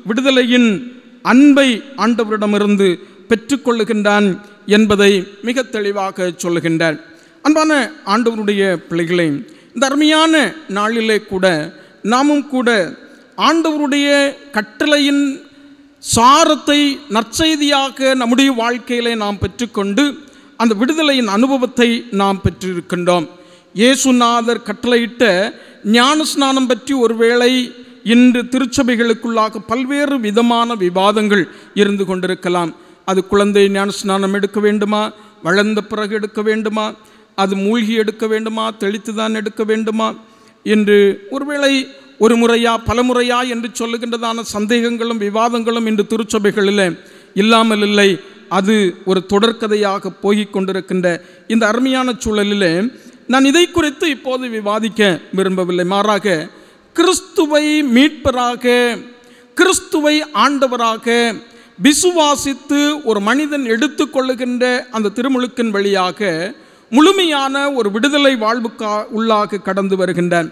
விடுதலையின் அன்பை ஆண்டவரிடமிருந்து பெற்றுக்கொள்ளுகின்றான் என்பதை மிக தெளிவாக சொல்லுகின்றார் அன்பான ஆண்டவருடைய பிள்ளைகளை இந்த அருமையான நாளிலே கூட நாமும் கூட ஆண்டவருடைய கட்டளையின் சாரத்தை நற்செய்தியாக நம்முடைய வாழ்க்கையிலே நாம் பெற்றுக்கொண்டு அந்த விடுதலையின் அனுபவத்தை நாம் பெற்றிருக்கின்றோம் இயேசுநாதர் கட்டளையிட்ட ஞான ஸ்நானம் பற்றி ஒருவேளை இன்று திருச்சபைகளுக்குள்ளாக பல்வேறு விதமான விவாதங்கள் இருந்து கொண்டிருக்கலாம் அது குழந்தை ஞான ஸ்நானம் எடுக்க வேண்டுமா வளர்ந்த பிறகு எடுக்க வேண்டுமா அது மூழ்கி எடுக்க வேண்டுமா தெளித்து தான் எடுக்க வேண்டுமா என்று ஒருவேளை ஒரு முறையா பல முறையா என்று சொல்லுகின்றதான சந்தேகங்களும் விவாதங்களும் இன்று திருச்சபைகளில் இல்லாமல் இல்லை அது ஒரு தொடர்கதையாக போகிக் கொண்டிருக்கின்ற இந்த அருமையான சூழலில் நான் இதை குறித்து இப்போது விவாதிக்க விரும்பவில்லை மாறாக கிறிஸ்துவை மீட்பராக கிறிஸ்துவை ஆண்டவராக விசுவாசித்து ஒரு மனிதன் எடுத்துக்கொள்ளுகின்ற அந்த திருமுழுக்கின் வழியாக முழுமையான ஒரு விடுதலை வாழ்வுக்கா உள்ளாக கடந்து வருகின்றான்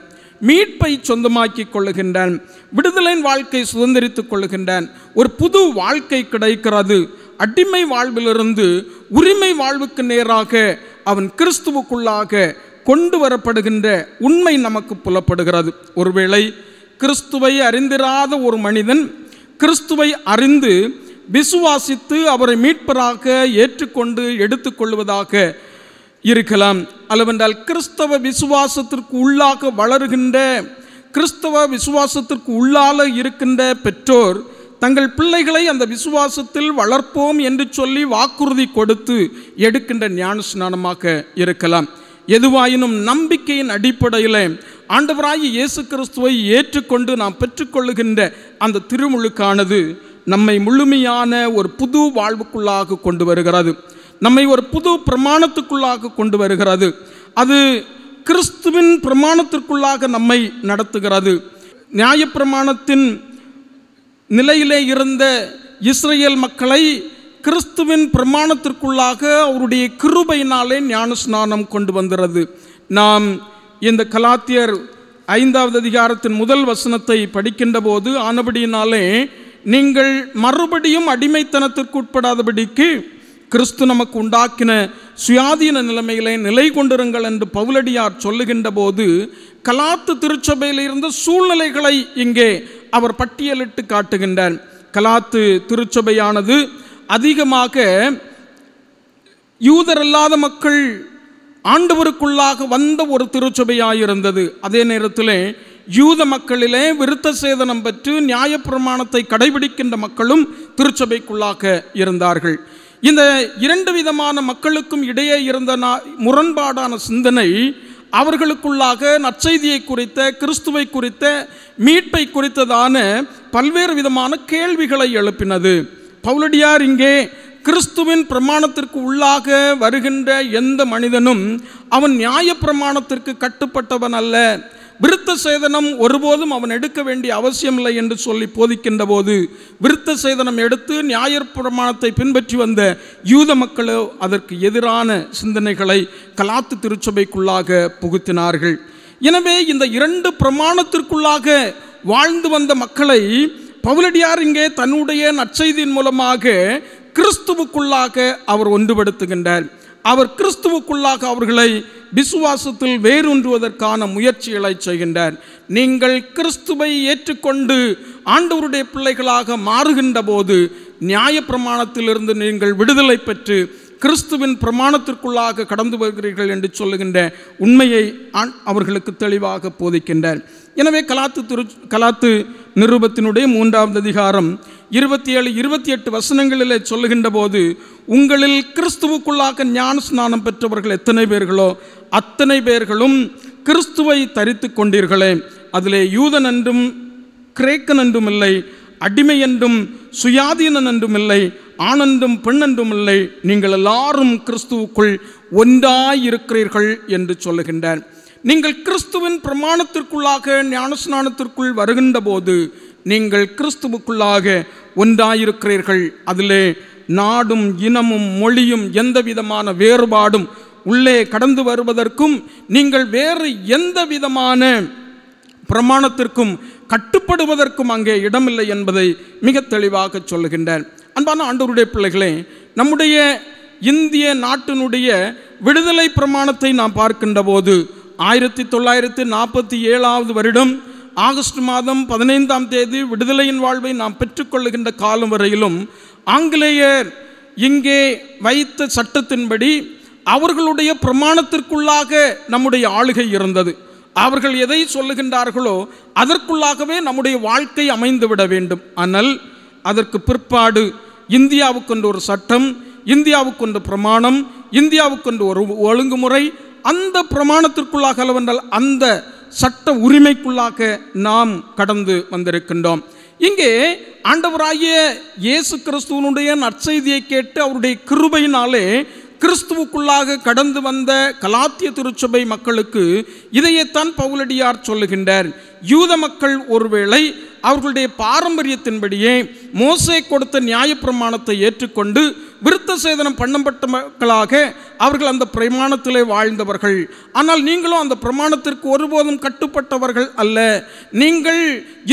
மீட்பை சொந்தமாக்கி கொள்ளுகின்றான் விடுதலையின் வாழ்க்கை சுதந்திரித்துக் கொள்ளுகின்றான் ஒரு புது வாழ்க்கை கிடைக்கிறது அடிமை வாழ்விலிருந்து உரிமை வாழ்வுக்கு நேராக அவன் கிறிஸ்துவுக்குள்ளாக கொண்டு வரப்படுகின்ற உண்மை நமக்கு புலப்படுகிறது ஒருவேளை கிறிஸ்துவை அறிந்திராத ஒரு மனிதன் கிறிஸ்துவை அறிந்து விசுவாசித்து அவரை மீட்பராக ஏற்றுக்கொண்டு எடுத்துக்கொள்வதாக இருக்கலாம் அளவென்றால் கிறிஸ்தவ விசுவாசத்திற்கு உள்ளாக வளருகின்ற கிறிஸ்தவ விசுவாசத்திற்கு உள்ளால இருக்கின்ற பெற்றோர் தங்கள் பிள்ளைகளை அந்த விசுவாசத்தில் வளர்ப்போம் என்று சொல்லி வாக்குறுதி கொடுத்து எடுக்கின்ற ஞான ஸ்நானமாக இருக்கலாம் எதுவாயினும் நம்பிக்கையின் அடிப்படையில் ஆண்டவராகி இயேசு கிறிஸ்துவை ஏற்றுக்கொண்டு நாம் பெற்றுக்கொள்ளுகின்ற அந்த திருமுழுக்கானது நம்மை முழுமையான ஒரு புது வாழ்வுக்குள்ளாக கொண்டு வருகிறது நம்மை ஒரு புது பிரமாணத்துக்குள்ளாக கொண்டு வருகிறது அது கிறிஸ்துவின் பிரமாணத்திற்குள்ளாக நம்மை நடத்துகிறது நியாயப்பிரமாணத்தின் நிலையிலே இருந்த இஸ்ரேல் மக்களை கிறிஸ்துவின் பிரமாணத்திற்குள்ளாக அவருடைய கிருபையினாலே ஞான ஸ்நானம் கொண்டு வந்துறது நாம் இந்த கலாத்தியர் ஐந்தாவது அதிகாரத்தின் முதல் வசனத்தை படிக்கின்ற போது ஆனபடியினாலே நீங்கள் மறுபடியும் அடிமைத்தனத்திற்கு உட்படாதபடிக்கு கிறிஸ்து நமக்கு உண்டாக்கின சுயாதீன நிலைமைகளை நிலை கொண்டிருங்கள் என்று பவுலடியார் சொல்லுகின்ற போது கலாத்து திருச்சபையில் இருந்த சூழ்நிலைகளை இங்கே அவர் பட்டியலிட்டு காட்டுகின்றார் கலாத்து திருச்சபையானது அதிகமாக யூதர் அல்லாத மக்கள் ஆண்டவருக்குள்ளாக வந்த ஒரு திருச்சபையாயிருந்தது அதே நேரத்தில் யூத மக்களிலே விருத்த சேதனம் பெற்று நியாயப்பிரமாணத்தை கடைபிடிக்கின்ற மக்களும் திருச்சபைக்குள்ளாக இருந்தார்கள் இந்த இரண்டு விதமான மக்களுக்கும் இடையே இருந்த முரண்பாடான சிந்தனை அவர்களுக்குள்ளாக நற்செய்தியை குறித்த கிறிஸ்துவை குறித்த மீட்பை குறித்ததான பல்வேறு விதமான கேள்விகளை எழுப்பினது பவுலடியார் இங்கே கிறிஸ்துவின் பிரமாணத்திற்கு உள்ளாக வருகின்ற எந்த மனிதனும் அவன் நியாய பிரமாணத்திற்கு கட்டுப்பட்டவன் அல்ல விருத்த சேதனம் ஒருபோதும் அவன் எடுக்க வேண்டிய அவசியமில்லை என்று சொல்லி போதிக்கின்ற போது விருத்த சேதனம் எடுத்து நியாயர் பிரமாணத்தை பின்பற்றி வந்த யூத மக்களோ அதற்கு எதிரான சிந்தனைகளை கலாத்து திருச்சபைக்குள்ளாக புகுத்தினார்கள் எனவே இந்த இரண்டு பிரமாணத்திற்குள்ளாக வாழ்ந்து வந்த மக்களை பவுலடியார் இங்கே தன்னுடைய நற்செய்தியின் மூலமாக கிறிஸ்துவுக்குள்ளாக அவர் ஒன்றுபடுத்துகின்றார் அவர் கிறிஸ்துவுக்குள்ளாக அவர்களை விசுவாசத்தில் வேரூன்றுவதற்கான முயற்சிகளை செய்கின்றார் நீங்கள் கிறிஸ்துவை ஏற்றுக்கொண்டு ஆண்டவருடைய பிள்ளைகளாக மாறுகின்ற போது நியாயப்பிரமாணத்திலிருந்து நீங்கள் விடுதலை பெற்று கிறிஸ்துவின் பிரமாணத்திற்குள்ளாக கடந்து வருகிறீர்கள் என்று சொல்லுகின்ற உண்மையை அவர்களுக்கு தெளிவாக போதிக்கின்றார் எனவே கலாத்து திரு கலாத்து நிருபத்தினுடைய மூன்றாவது அதிகாரம் இருபத்தி ஏழு இருபத்தி எட்டு வசனங்களில் சொல்லுகின்ற போது உங்களில் கிறிஸ்துவுக்குள்ளாக ஞான ஸ்நானம் பெற்றவர்கள் எத்தனை பேர்களோ அத்தனை பேர்களும் கிறிஸ்துவை தரித்து கொண்டீர்களே அதிலே யூதன் என்றும் கிரேக்கன் என்றும் இல்லை அடிமை என்றும் சுயாதீனன் என்றும் இல்லை ஆனந்தும் என்றும் இல்லை நீங்கள் எல்லாரும் கிறிஸ்துவுக்குள் ஒன்றாயிருக்கிறீர்கள் என்று சொல்லுகின்றார் நீங்கள் கிறிஸ்துவின் பிரமாணத்திற்குள்ளாக ஞானஸ்நானத்திற்குள் வருகின்ற போது நீங்கள் கிறிஸ்துவுக்குள்ளாக ஒன்றாயிருக்கிறீர்கள் அதிலே நாடும் இனமும் மொழியும் எந்தவிதமான வேறுபாடும் உள்ளே கடந்து வருவதற்கும் நீங்கள் வேறு எந்த விதமான பிரமாணத்திற்கும் கட்டுப்படுவதற்கும் அங்கே இடமில்லை என்பதை மிக தெளிவாக சொல்லுகின்றார் அன்பான ஆண்டவருடைய பிள்ளைகளே நம்முடைய இந்திய நாட்டினுடைய விடுதலை பிரமாணத்தை நாம் பார்க்கின்ற போது ஆயிரத்தி தொள்ளாயிரத்தி நாற்பத்தி ஏழாவது வருடம் ஆகஸ்ட் மாதம் பதினைந்தாம் தேதி விடுதலையின் வாழ்வை நாம் பெற்றுக்கொள்ளுகின்ற காலம் வரையிலும் ஆங்கிலேயர் இங்கே வைத்த சட்டத்தின்படி அவர்களுடைய பிரமாணத்திற்குள்ளாக நம்முடைய ஆளுகை இருந்தது அவர்கள் எதை சொல்லுகின்றார்களோ அதற்குள்ளாகவே நம்முடைய வாழ்க்கை அமைந்துவிட வேண்டும் ஆனால் அதற்கு பிற்பாடு இந்தியாவுக்கொண்டு ஒரு சட்டம் இந்தியாவுக்கொண்டு பிரமாணம் இந்தியாவுக்கொண்டு ஒரு ஒழுங்குமுறை அந்த பிரமாணத்திற்குள்ளாக அளவென்றால் அந்த சட்ட உரிமைக்குள்ளாக நாம் கடந்து வந்திருக்கின்றோம் இங்கே ஆண்டவராகிய இயேசு கிறிஸ்துவனுடைய நற்செய்தியை கேட்டு அவருடைய கிருபையினாலே கிறிஸ்துவுக்குள்ளாக கடந்து வந்த கலாத்திய திருச்சபை மக்களுக்கு இதையேத்தான் பவுலடியார் சொல்லுகின்றார் யூத மக்கள் ஒருவேளை அவர்களுடைய பாரம்பரியத்தின்படியே மோசை கொடுத்த நியாயப்பிரமாணத்தை ஏற்றுக்கொண்டு விருத்த சேதனம் பண்ணப்பட்ட மக்களாக அவர்கள் அந்த பிரமாணத்திலே வாழ்ந்தவர்கள் ஆனால் நீங்களும் அந்த பிரமாணத்திற்கு ஒருபோதும் கட்டுப்பட்டவர்கள் அல்ல நீங்கள்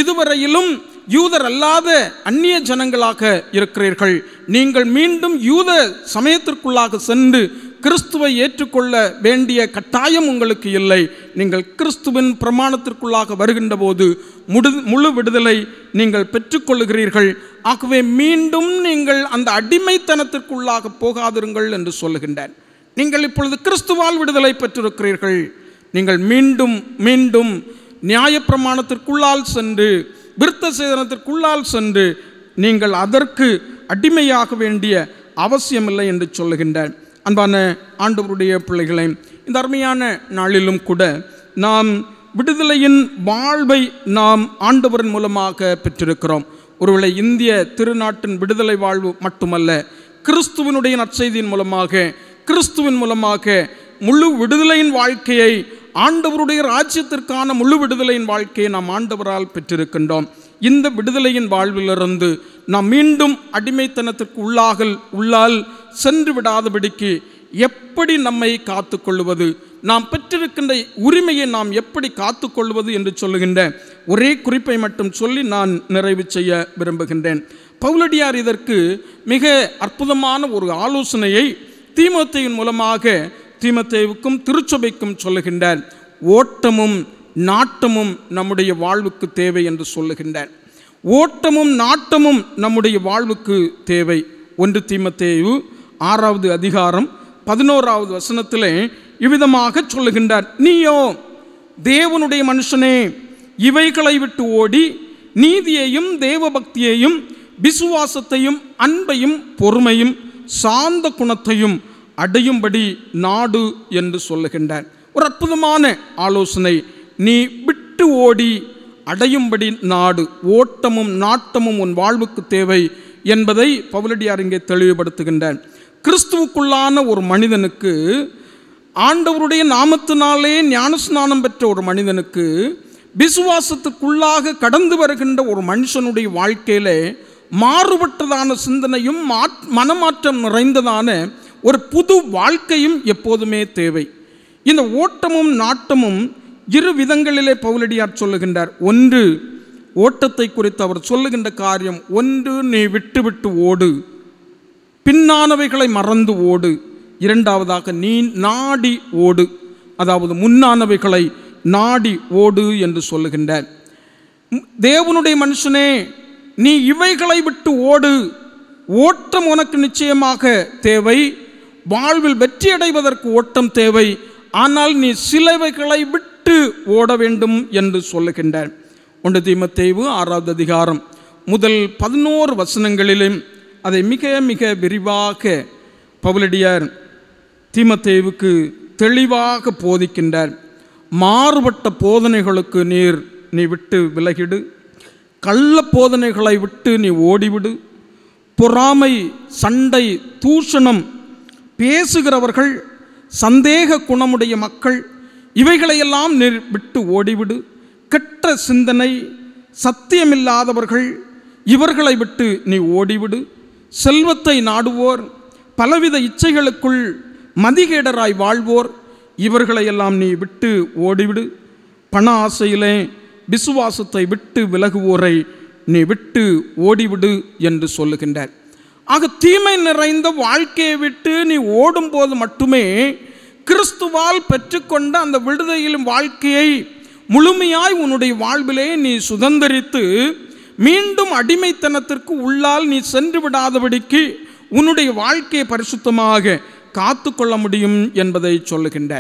இதுவரையிலும் யூதர் அல்லாத அந்நிய ஜனங்களாக இருக்கிறீர்கள் நீங்கள் மீண்டும் யூத சமயத்திற்குள்ளாக சென்று கிறிஸ்துவை ஏற்றுக்கொள்ள வேண்டிய கட்டாயம் உங்களுக்கு இல்லை நீங்கள் கிறிஸ்துவின் பிரமாணத்திற்குள்ளாக வருகின்ற போது முடு முழு விடுதலை நீங்கள் பெற்றுக்கொள்கிறீர்கள் ஆகவே மீண்டும் நீங்கள் அந்த அடிமைத்தனத்திற்குள்ளாக போகாதிருங்கள் என்று சொல்லுகின்றேன் நீங்கள் இப்பொழுது கிறிஸ்துவால் விடுதலை பெற்றிருக்கிறீர்கள் நீங்கள் மீண்டும் மீண்டும் நியாயப்பிரமாணத்திற்குள்ளால் சென்று விருத்த சேதனத்திற்குள்ளால் சென்று நீங்கள் அதற்கு அடிமையாக வேண்டிய அவசியமில்லை என்று சொல்லுகின்ற அன்பான ஆண்டவருடைய பிள்ளைகளை இந்த அருமையான நாளிலும் கூட நாம் விடுதலையின் வாழ்வை நாம் ஆண்டவரின் மூலமாக பெற்றிருக்கிறோம் ஒருவேளை இந்திய திருநாட்டின் விடுதலை வாழ்வு மட்டுமல்ல கிறிஸ்துவனுடைய நற்செய்தியின் மூலமாக கிறிஸ்துவின் மூலமாக முழு விடுதலையின் வாழ்க்கையை ஆண்டவருடைய ராஜ்யத்திற்கான முழு விடுதலையின் வாழ்க்கையை நாம் ஆண்டவரால் பெற்றிருக்கின்றோம் இந்த விடுதலையின் வாழ்விலிருந்து நாம் மீண்டும் அடிமைத்தனத்திற்கு உள்ளாகல் உள்ளால் சென்று விடாதபடிக்கு எப்படி நம்மை காத்துக்கொள்வது நாம் பெற்றிருக்கின்ற உரிமையை நாம் எப்படி காத்துக்கொள்வது என்று சொல்லுகின்ற ஒரே குறிப்பை மட்டும் சொல்லி நான் நிறைவு செய்ய விரும்புகின்றேன் பவுலடியார் இதற்கு மிக அற்புதமான ஒரு ஆலோசனையை தீமத்தையின் மூலமாக தீமத்தேவுக்கும் திருச்சபைக்கும் சொல்லுகின்றார் ஓட்டமும் நாட்டமும் நம்முடைய வாழ்வுக்கு தேவை என்று சொல்லுகின்றார் ஓட்டமும் நாட்டமும் நம்முடைய வாழ்வுக்கு தேவை ஒன்று தீமத்தேவு ஆறாவது அதிகாரம் பதினோராவது வசனத்திலே இவ்விதமாக சொல்லுகின்றார் நீயோ தேவனுடைய மனுஷனே இவைகளை விட்டு ஓடி நீதியையும் தேவபக்தியையும் விசுவாசத்தையும் அன்பையும் பொறுமையும் சாந்த குணத்தையும் அடையும்படி நாடு என்று சொல்லுகின்றார் ஒரு அற்புதமான ஆலோசனை நீ விட்டு ஓடி அடையும்படி நாடு ஓட்டமும் நாட்டமும் உன் வாழ்வுக்கு தேவை என்பதை பவுலடியார் இங்கே தெளிவுபடுத்துகின்றார் கிறிஸ்துவுக்குள்ளான ஒரு மனிதனுக்கு ஆண்டவருடைய நாமத்தினாலே ஞானஸ்நானம் பெற்ற ஒரு மனிதனுக்கு விசுவாசத்துக்குள்ளாக கடந்து வருகின்ற ஒரு மனுஷனுடைய வாழ்க்கையிலே மாறுபட்டதான சிந்தனையும் மனமாற்றம் நிறைந்ததான ஒரு புது வாழ்க்கையும் எப்போதுமே தேவை இந்த ஓட்டமும் நாட்டமும் இரு விதங்களிலே பவுலடியார் சொல்லுகின்றார் ஒன்று ஓட்டத்தை குறித்து அவர் சொல்லுகின்ற காரியம் ஒன்று நீ விட்டு விட்டு ஓடு பின்னானவைகளை மறந்து ஓடு இரண்டாவதாக நீ நாடி ஓடு அதாவது முன்னானவைகளை நாடி ஓடு என்று சொல்லுகின்றார் தேவனுடைய மனுஷனே நீ இவைகளை விட்டு ஓடு ஓட்டம் உனக்கு நிச்சயமாக தேவை வாழ்வில் வெற்றி அடைவதற்கு ஓட்டம் தேவை ஆனால் நீ சிலைவைகளை விட்டு ஓட வேண்டும் என்று சொல்லுகின்றார் ஒன்று தீமத்தேவு ஆறாவது அதிகாரம் முதல் பதினோரு வசனங்களிலும் அதை மிக மிக விரிவாக பவுலடியார் தீமத்தேவுக்கு தெளிவாக போதிக்கின்றார் மாறுபட்ட போதனைகளுக்கு நீர் நீ விட்டு விலகிடு கள்ள போதனைகளை விட்டு நீ ஓடிவிடு பொறாமை சண்டை தூஷணம் பேசுகிறவர்கள் சந்தேக குணமுடைய மக்கள் இவைகளையெல்லாம் நெர் விட்டு ஓடிவிடு கெட்ட சிந்தனை சத்தியமில்லாதவர்கள் இவர்களை விட்டு நீ ஓடிவிடு செல்வத்தை நாடுவோர் பலவித இச்சைகளுக்குள் மதிகேடராய் வாழ்வோர் இவர்களையெல்லாம் நீ விட்டு ஓடிவிடு பண ஆசையிலே விசுவாசத்தை விட்டு விலகுவோரை நீ விட்டு ஓடிவிடு என்று சொல்லுகின்றார் ஆக தீமை நிறைந்த வாழ்க்கையை விட்டு நீ ஓடும்போது மட்டுமே கிறிஸ்துவால் பெற்றுக்கொண்ட அந்த விடுதையிலும் வாழ்க்கையை முழுமையாய் உன்னுடைய வாழ்விலே நீ சுதந்திரித்து மீண்டும் அடிமைத்தனத்திற்கு உள்ளால் நீ சென்று விடாதபடிக்கு உன்னுடைய வாழ்க்கையை பரிசுத்தமாக காத்து கொள்ள முடியும் என்பதை சொல்லுகின்ற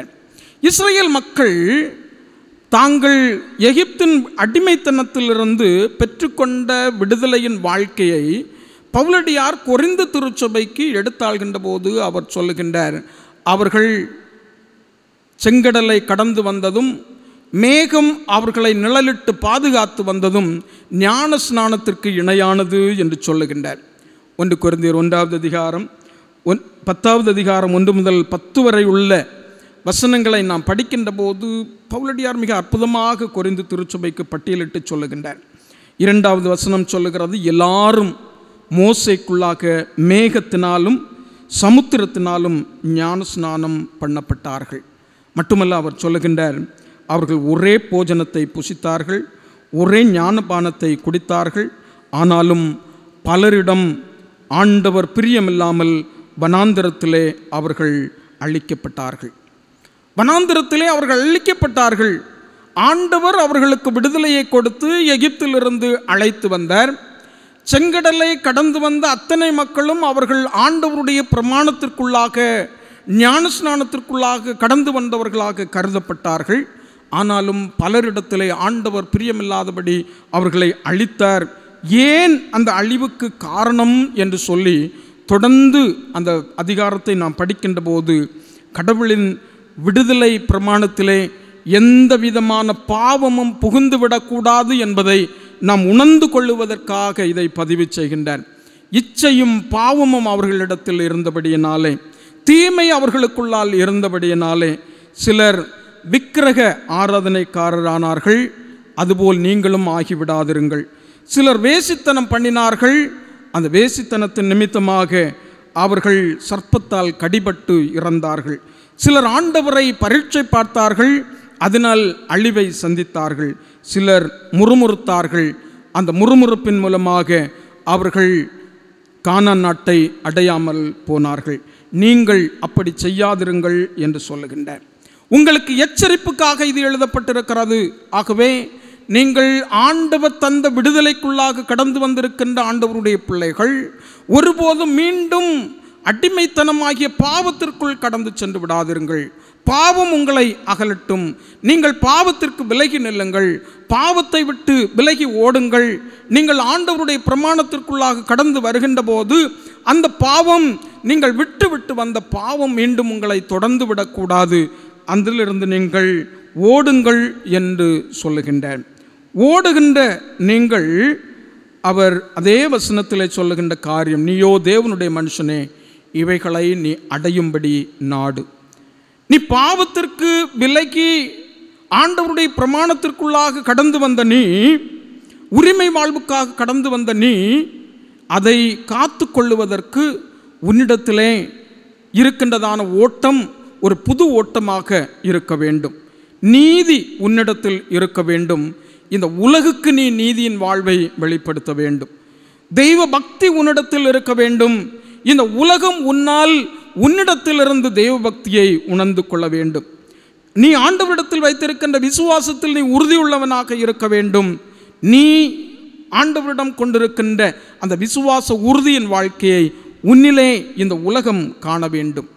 இஸ்ரேல் மக்கள் தாங்கள் எகிப்தின் அடிமைத்தனத்திலிருந்து பெற்றுக்கொண்ட விடுதலையின் வாழ்க்கையை பவுலடியார் குறைந்த திருச்சபைக்கு எடுத்தாள்கின்ற போது அவர் சொல்லுகின்றார் அவர்கள் செங்கடலை கடந்து வந்ததும் மேகம் அவர்களை நிழலிட்டு பாதுகாத்து வந்ததும் ஞான ஸ்நானத்திற்கு இணையானது என்று சொல்லுகின்றார் ஒன்று குறைந்தர் ஒன்றாவது அதிகாரம் ஒன் பத்தாவது அதிகாரம் ஒன்று முதல் பத்து வரை உள்ள வசனங்களை நாம் படிக்கின்ற போது பவுலடியார் மிக அற்புதமாக குறைந்து திருச்சபைக்கு பட்டியலிட்டு சொல்லுகின்றார் இரண்டாவது வசனம் சொல்லுகிறது எல்லாரும் மோசைக்குள்ளாக மேகத்தினாலும் சமுத்திரத்தினாலும் ஞான ஸ்நானம் பண்ணப்பட்டார்கள் மட்டுமல்ல அவர் சொல்லுகின்றார் அவர்கள் ஒரே போஜனத்தை புசித்தார்கள் ஒரே ஞானபானத்தை குடித்தார்கள் ஆனாலும் பலரிடம் ஆண்டவர் பிரியமில்லாமல் வனாந்திரத்திலே அவர்கள் அழிக்கப்பட்டார்கள் வனாந்திரத்திலே அவர்கள் அழிக்கப்பட்டார்கள் ஆண்டவர் அவர்களுக்கு விடுதலையை கொடுத்து எகிப்திலிருந்து அழைத்து வந்தார் செங்கடலை கடந்து வந்த அத்தனை மக்களும் அவர்கள் ஆண்டவருடைய பிரமாணத்திற்குள்ளாக ஞான ஸ்நானத்திற்குள்ளாக கடந்து வந்தவர்களாக கருதப்பட்டார்கள் ஆனாலும் பலரிடத்திலே ஆண்டவர் பிரியமில்லாதபடி அவர்களை அழித்தார் ஏன் அந்த அழிவுக்கு காரணம் என்று சொல்லி தொடர்ந்து அந்த அதிகாரத்தை நாம் படிக்கின்ற போது கடவுளின் விடுதலை பிரமாணத்திலே எந்த விதமான பாவமும் புகுந்துவிடக்கூடாது என்பதை நாம் உணர்ந்து கொள்ளுவதற்காக இதை பதிவு செய்கின்றார் இச்சையும் பாவமும் அவர்களிடத்தில் இருந்தபடியினாலே தீமை அவர்களுக்குள்ளால் இருந்தபடியினாலே சிலர் விக்கிரக ஆராதனைக்காரரானார்கள் அதுபோல் நீங்களும் ஆகிவிடாதிருங்கள் சிலர் வேசித்தனம் பண்ணினார்கள் அந்த வேசித்தனத்தின் நிமித்தமாக அவர்கள் சர்ப்பத்தால் கடிபட்டு இறந்தார்கள் சிலர் ஆண்டவரை பரீட்சை பார்த்தார்கள் அதனால் அழிவை சந்தித்தார்கள் சிலர் முறுமுறுத்தார்கள் அந்த முறுமுறுப்பின் மூலமாக அவர்கள் கானான் நாட்டை அடையாமல் போனார்கள் நீங்கள் அப்படி செய்யாதிருங்கள் என்று சொல்லுகின்ற உங்களுக்கு எச்சரிப்புக்காக இது எழுதப்பட்டிருக்கிறது ஆகவே நீங்கள் ஆண்டவர் தந்த விடுதலைக்குள்ளாக கடந்து வந்திருக்கின்ற ஆண்டவருடைய பிள்ளைகள் ஒருபோதும் மீண்டும் அடிமைத்தனமாகிய பாவத்திற்குள் கடந்து சென்று விடாதிருங்கள் பாவம் உங்களை அகலட்டும் நீங்கள் பாவத்திற்கு விலகி நில்லுங்கள் பாவத்தை விட்டு விலகி ஓடுங்கள் நீங்கள் ஆண்டவருடைய பிரமாணத்திற்குள்ளாக கடந்து வருகின்ற போது அந்த பாவம் நீங்கள் விட்டு விட்டு வந்த பாவம் மீண்டும் உங்களை தொடர்ந்து விடக்கூடாது அதிலிருந்து நீங்கள் ஓடுங்கள் என்று சொல்லுகின்ற ஓடுகின்ற நீங்கள் அவர் அதே வசனத்தில் சொல்லுகின்ற காரியம் நீயோ தேவனுடைய மனுஷனே இவைகளை நீ அடையும்படி நாடு நீ பாவத்திற்கு விலைக்கு ஆண்டவருடைய பிரமாணத்திற்குள்ளாக கடந்து வந்த நீ உரிமை வாழ்வுக்காக கடந்து வந்த நீ அதை காத்து கொள்ளுவதற்கு உன்னிடத்திலே இருக்கின்றதான ஓட்டம் ஒரு புது ஓட்டமாக இருக்க வேண்டும் நீதி உன்னிடத்தில் இருக்க வேண்டும் இந்த உலகுக்கு நீ நீதியின் வாழ்வை வெளிப்படுத்த வேண்டும் தெய்வ பக்தி உன்னிடத்தில் இருக்க வேண்டும் இந்த உலகம் உன்னால் உன்னிடத்திலிருந்து தெய்வ பக்தியை உணர்ந்து கொள்ள வேண்டும் நீ ஆண்டவரிடத்தில் வைத்திருக்கின்ற விசுவாசத்தில் நீ உறுதியுள்ளவனாக இருக்க வேண்டும் நீ ஆண்டவரிடம் கொண்டிருக்கின்ற அந்த விசுவாச உறுதியின் வாழ்க்கையை உன்னிலே இந்த உலகம் காண வேண்டும்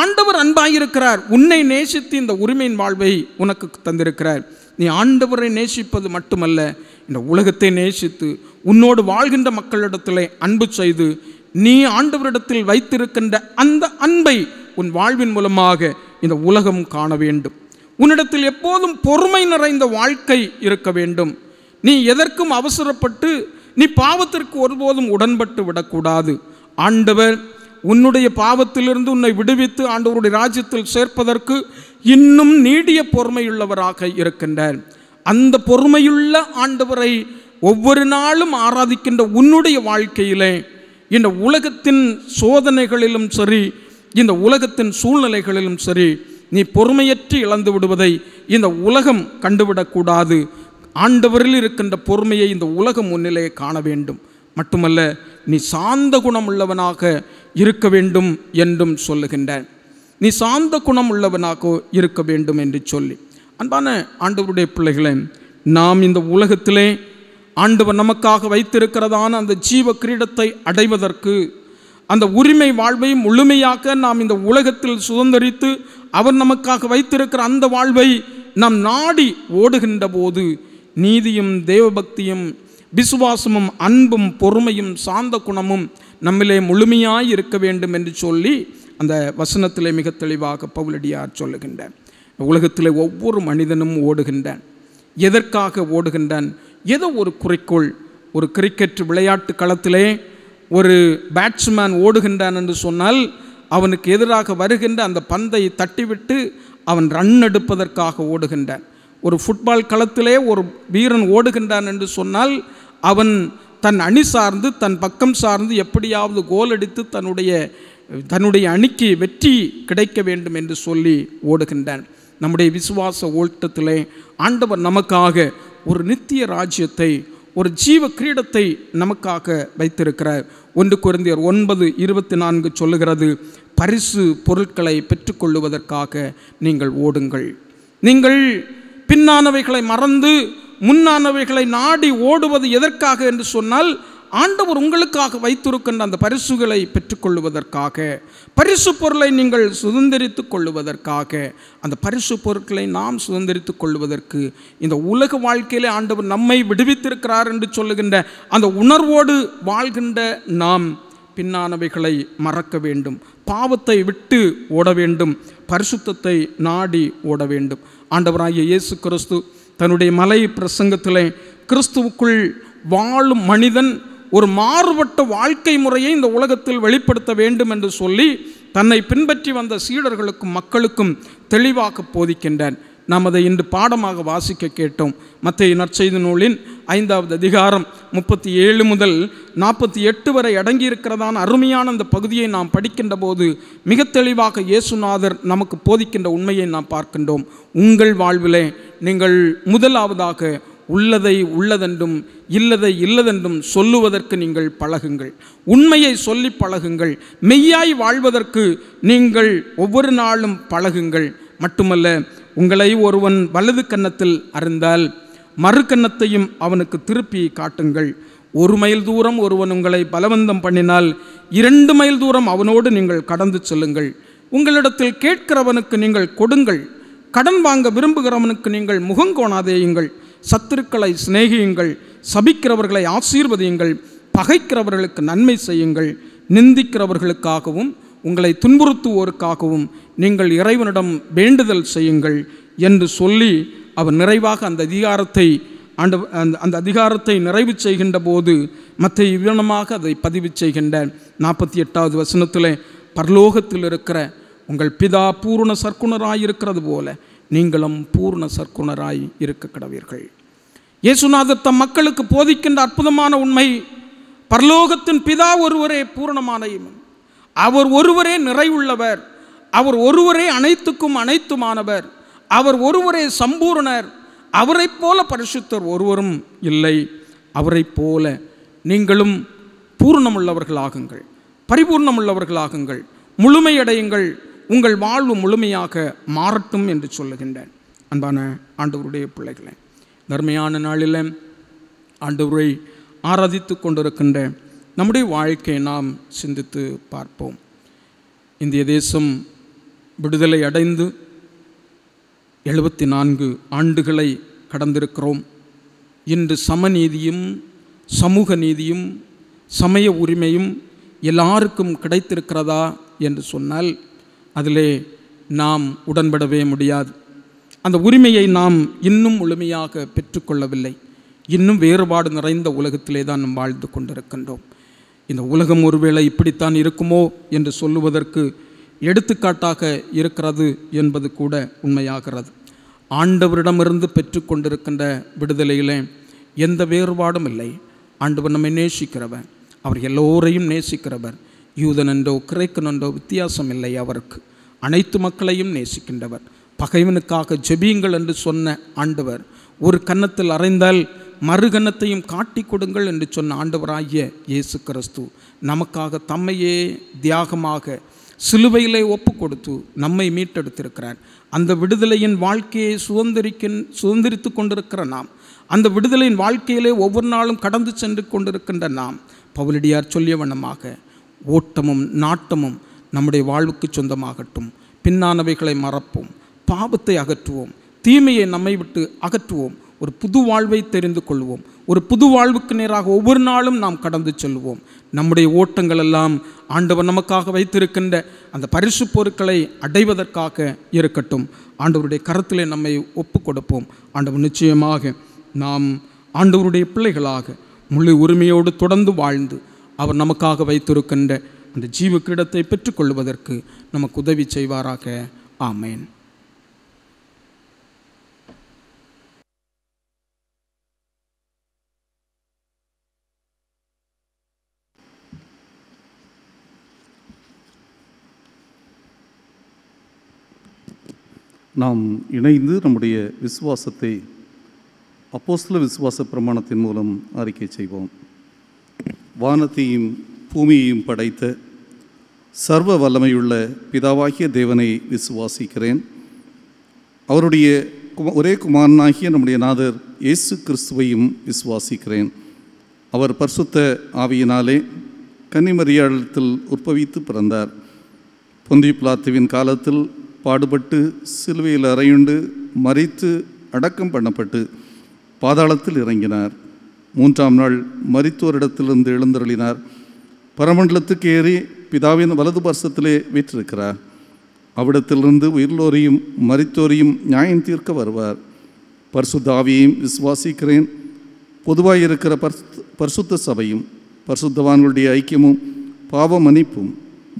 ஆண்டவர் அன்பாயிருக்கிறார் உன்னை நேசித்து இந்த உரிமையின் வாழ்வை உனக்கு தந்திருக்கிறார் நீ ஆண்டவரை நேசிப்பது மட்டுமல்ல இந்த உலகத்தை நேசித்து உன்னோடு வாழ்கின்ற மக்களிடத்திலே அன்பு செய்து நீ ஆண்டவரிடத்தில் வைத்திருக்கின்ற அந்த அன்பை உன் வாழ்வின் மூலமாக இந்த உலகம் காண வேண்டும் உன்னிடத்தில் எப்போதும் பொறுமை நிறைந்த வாழ்க்கை இருக்க வேண்டும் நீ எதற்கும் அவசரப்பட்டு நீ பாவத்திற்கு ஒருபோதும் உடன்பட்டு விடக்கூடாது ஆண்டவர் உன்னுடைய பாவத்திலிருந்து உன்னை விடுவித்து ஆண்டவருடைய ராஜ்யத்தில் சேர்ப்பதற்கு இன்னும் நீடிய பொறுமையுள்ளவராக இருக்கின்றார் அந்த பொறுமையுள்ள ஆண்டவரை ஒவ்வொரு நாளும் ஆராதிக்கின்ற உன்னுடைய வாழ்க்கையிலே இந்த உலகத்தின் சோதனைகளிலும் சரி இந்த உலகத்தின் சூழ்நிலைகளிலும் சரி நீ பொறுமையற்று இழந்து விடுவதை இந்த உலகம் கண்டுவிடக்கூடாது ஆண்டவரில் இருக்கின்ற பொறுமையை இந்த உலகம் முன்னிலையை காண வேண்டும் மட்டுமல்ல நீ சாந்த குணம் உள்ளவனாக இருக்க வேண்டும் என்றும் சொல்லுகின்ற நீ சாந்த குணம் உள்ளவனாக இருக்க வேண்டும் என்று சொல்லி அன்பான ஆண்டவருடைய பிள்ளைகளே நாம் இந்த உலகத்திலே ஆண்டவர் நமக்காக வைத்திருக்கிறதான அந்த ஜீவ கிரீடத்தை அடைவதற்கு அந்த உரிமை வாழ்வை முழுமையாக நாம் இந்த உலகத்தில் சுதந்திரித்து அவர் நமக்காக வைத்திருக்கிற அந்த வாழ்வை நாம் நாடி ஓடுகின்ற போது நீதியும் தேவபக்தியும் விசுவாசமும் அன்பும் பொறுமையும் சாந்த குணமும் நம்மிலே முழுமையாய் இருக்க வேண்டும் என்று சொல்லி அந்த வசனத்திலே மிக தெளிவாக பவுலடியார் சொல்லுகின்றான் உலகத்தில் ஒவ்வொரு மனிதனும் ஓடுகின்றான் எதற்காக ஓடுகின்றான் ஏதோ ஒரு குறிக்கோள் ஒரு கிரிக்கெட் விளையாட்டு களத்திலே ஒரு பேட்ஸ்மேன் ஓடுகின்றான் என்று சொன்னால் அவனுக்கு எதிராக வருகின்ற அந்த பந்தை தட்டிவிட்டு அவன் ரன் எடுப்பதற்காக ஓடுகின்றான் ஒரு ஃபுட்பால் களத்திலே ஒரு வீரன் ஓடுகின்றான் என்று சொன்னால் அவன் தன் அணி சார்ந்து தன் பக்கம் சார்ந்து எப்படியாவது கோல் அடித்து தன்னுடைய தன்னுடைய அணிக்கு வெற்றி கிடைக்க வேண்டும் என்று சொல்லி ஓடுகின்றான் நம்முடைய விசுவாச ஓட்டத்திலே ஆண்டவர் நமக்காக ஒரு நித்திய ராஜ்யத்தை ஒரு ஜீவ கிரீடத்தை நமக்காக வைத்திருக்கிறார் ஒன்று குறைந்தியர் ஒன்பது இருபத்தி நான்கு சொல்லுகிறது பரிசு பொருட்களை பெற்றுக்கொள்ளுவதற்காக நீங்கள் ஓடுங்கள் நீங்கள் பின்னானவைகளை மறந்து முன்னானவைகளை நாடி ஓடுவது எதற்காக என்று சொன்னால் ஆண்டவர் உங்களுக்காக வைத்திருக்கின்ற அந்த பரிசுகளை பெற்றுக்கொள்வதற்காக பரிசு பொருளை நீங்கள் சுதந்திரித்து கொள்வதற்காக அந்த பரிசு பொருட்களை நாம் சுதந்திரித்து கொள்வதற்கு இந்த உலக வாழ்க்கையிலே ஆண்டவர் நம்மை விடுவித்திருக்கிறார் என்று சொல்லுகின்ற அந்த உணர்வோடு வாழ்கின்ற நாம் பின்னானவைகளை மறக்க வேண்டும் பாவத்தை விட்டு ஓட வேண்டும் பரிசுத்தத்தை நாடி ஓட வேண்டும் ஆண்டவராகிய இயேசு கிறிஸ்து தன்னுடைய மலை பிரசங்கத்திலே கிறிஸ்துவுக்குள் வாழும் மனிதன் ஒரு மாறுபட்ட வாழ்க்கை முறையை இந்த உலகத்தில் வெளிப்படுத்த வேண்டும் என்று சொல்லி தன்னை பின்பற்றி வந்த சீடர்களுக்கும் மக்களுக்கும் தெளிவாக போதிக்கின்றான் நாம் அதை இன்று பாடமாக வாசிக்க கேட்டோம் மத்திய நற்செய்தி நூலின் ஐந்தாவது அதிகாரம் முப்பத்தி ஏழு முதல் நாற்பத்தி எட்டு வரை அடங்கியிருக்கிறதான அருமையான அந்த பகுதியை நாம் படிக்கின்ற போது மிக தெளிவாக இயேசுநாதர் நமக்கு போதிக்கின்ற உண்மையை நாம் பார்க்கின்றோம் உங்கள் வாழ்விலே நீங்கள் முதலாவதாக உள்ளதை உள்ளதென்றும் இல்லதை இல்லதென்றும் சொல்லுவதற்கு நீங்கள் பழகுங்கள் உண்மையை சொல்லி பழகுங்கள் மெய்யாய் வாழ்வதற்கு நீங்கள் ஒவ்வொரு நாளும் பழகுங்கள் மட்டுமல்ல உங்களை ஒருவன் வலது கன்னத்தில் அறிந்தால் மறு கன்னத்தையும் அவனுக்கு திருப்பி காட்டுங்கள் ஒரு மைல் தூரம் ஒருவன் உங்களை பலவந்தம் பண்ணினால் இரண்டு மைல் தூரம் அவனோடு நீங்கள் கடந்து செல்லுங்கள் உங்களிடத்தில் கேட்கிறவனுக்கு நீங்கள் கொடுங்கள் கடன் வாங்க விரும்புகிறவனுக்கு நீங்கள் முகங்கோணாதேயுங்கள் சத்துருக்களை சிநேகியுங்கள் சபிக்கிறவர்களை ஆசீர்வதியுங்கள் பகைக்கிறவர்களுக்கு நன்மை செய்யுங்கள் நிந்திக்கிறவர்களுக்காகவும் உங்களை துன்புறுத்துவோருக்காகவும் நீங்கள் இறைவனிடம் வேண்டுதல் செய்யுங்கள் என்று சொல்லி அவர் நிறைவாக அந்த அதிகாரத்தை அந்த அந்த அதிகாரத்தை நிறைவு செய்கின்ற போது மற்ற இவ்வளமாக அதை பதிவு செய்கின்ற நாற்பத்தி எட்டாவது வசனத்தில் பரலோகத்தில் இருக்கிற உங்கள் பிதா பூர்ண சர்க்குணராய் இருக்கிறது போல நீங்களும் பூர்ண சர்க்குணராய் இருக்க கிடவீர்கள் இயேசுநாதர் தம் மக்களுக்கு போதிக்கின்ற அற்புதமான உண்மை பரலோகத்தின் பிதா ஒருவரே பூரணமான அவர் ஒருவரே நிறைவுள்ளவர் அவர் ஒருவரே அனைத்துக்கும் அனைத்துமானவர் அவர் ஒருவரே சம்பூர்ணர் அவரைப் போல பரிசுத்தர் ஒருவரும் இல்லை அவரைப் போல நீங்களும் பூர்ணமுள்ளவர்களாகுங்கள் பரிபூர்ணமுள்ளவர்களாகுங்கள் முழுமையடையுங்கள் உங்கள் வாழ்வு முழுமையாக மாறட்டும் என்று சொல்லுகின்றேன் அன்பான ஆண்டவருடைய பிள்ளைகளை நர்மையான நாளில் ஆண்டவரை ஆராதித்து கொண்டிருக்கின்ற நம்முடைய வாழ்க்கையை நாம் சிந்தித்து பார்ப்போம் இந்திய தேசம் விடுதலை அடைந்து எழுபத்தி நான்கு ஆண்டுகளை கடந்திருக்கிறோம் இன்று சமநீதியும் சமூக நீதியும் சமய உரிமையும் எல்லாருக்கும் கிடைத்திருக்கிறதா என்று சொன்னால் அதிலே நாம் உடன்படவே முடியாது அந்த உரிமையை நாம் இன்னும் முழுமையாக பெற்றுக்கொள்ளவில்லை இன்னும் வேறுபாடு நிறைந்த உலகத்திலே தான் நாம் வாழ்ந்து கொண்டிருக்கின்றோம் இந்த உலகம் ஒருவேளை இப்படித்தான் இருக்குமோ என்று சொல்லுவதற்கு எடுத்துக்காட்டாக இருக்கிறது என்பது கூட உண்மையாகிறது ஆண்டவரிடமிருந்து பெற்றுக்கொண்டிருக்கின்ற விடுதலையிலே எந்த வேறுபாடும் இல்லை ஆண்டவர் நம்மை நேசிக்கிறவர் அவர் எல்லோரையும் நேசிக்கிறவர் யூதனென்றோ கிரேக்கனென்றோ வித்தியாசம் இல்லை அவருக்கு அனைத்து மக்களையும் நேசிக்கின்றவர் பகைவனுக்காக ஜெபியுங்கள் என்று சொன்ன ஆண்டவர் ஒரு கன்னத்தில் அறைந்தால் மறு கன்னத்தையும் காட்டி கொடுங்கள் என்று சொன்ன ஆண்டவராகிய இயேசு கிறிஸ்து நமக்காக தம்மையே தியாகமாக சிலுவையிலே ஒப்பு கொடுத்து நம்மை மீட்டெடுத்திருக்கிறார் அந்த விடுதலையின் வாழ்க்கையை சுதந்திரிக்கின் சுதந்திரித்து கொண்டிருக்கிற நாம் அந்த விடுதலையின் வாழ்க்கையிலே ஒவ்வொரு நாளும் கடந்து சென்று கொண்டிருக்கின்ற நாம் பவுலடியார் சொல்லிய வண்ணமாக ஓட்டமும் நாட்டமும் நம்முடைய வாழ்வுக்கு சொந்தமாகட்டும் பின்னானவைகளை மறப்போம் பாவத்தை அகற்றுவோம் தீமையை நம்மை விட்டு அகற்றுவோம் ஒரு புது வாழ்வை தெரிந்து கொள்வோம் ஒரு புது வாழ்வுக்கு நேராக ஒவ்வொரு நாளும் நாம் கடந்து செல்வோம் நம்முடைய ஓட்டங்கள் எல்லாம் ஆண்டவர் நமக்காக வைத்திருக்கின்ற அந்த பரிசு பொருட்களை அடைவதற்காக இருக்கட்டும் ஆண்டவருடைய கருத்திலே நம்மை ஒப்பு கொடுப்போம் ஆண்டவர் நிச்சயமாக நாம் ஆண்டவருடைய பிள்ளைகளாக முழு உரிமையோடு தொடர்ந்து வாழ்ந்து அவர் நமக்காக வைத்திருக்கின்ற அந்த ஜீவ கிரீடத்தை பெற்றுக்கொள்வதற்கு நமக்கு உதவி செய்வாராக ஆமேன் நாம் இணைந்து நம்முடைய விசுவாசத்தை அப்போஸ்ல விசுவாச பிரமாணத்தின் மூலம் அறிக்கை செய்வோம் வானத்தையும் பூமியையும் படைத்த சர்வ வல்லமையுள்ள பிதாவாகிய தேவனை விசுவாசிக்கிறேன் அவருடைய ஒரே குமாரனாகிய நம்முடைய நாதர் இயேசு கிறிஸ்துவையும் விசுவாசிக்கிறேன் அவர் பரிசுத்த ஆவியினாலே கன்னிமரியாளத்தில் உற்பவித்து பிறந்தார் பொந்தி பிளாத்துவின் காலத்தில் பாடுபட்டு சிலுவையில் அறையுண்டு மறித்து அடக்கம் பண்ணப்பட்டு பாதாளத்தில் இறங்கினார் மூன்றாம் நாள் மறித்தோரிடத்திலிருந்து எழுந்தருளினார் பரமண்டலத்துக்கு ஏறி பிதாவின் வலது பர்சத்திலே வீற்றிருக்கிறார் அவ்விடத்திலிருந்து உயிர்லோரையும் மறித்தோரையும் நியாயம் தீர்க்க வருவார் பரிசுத்தாவியையும் விசுவாசிக்கிறேன் பொதுவாக இருக்கிற பரிசுத்த சபையும் பரிசுத்தவான்களுடைய ஐக்கியமும் பாவ மன்னிப்பும்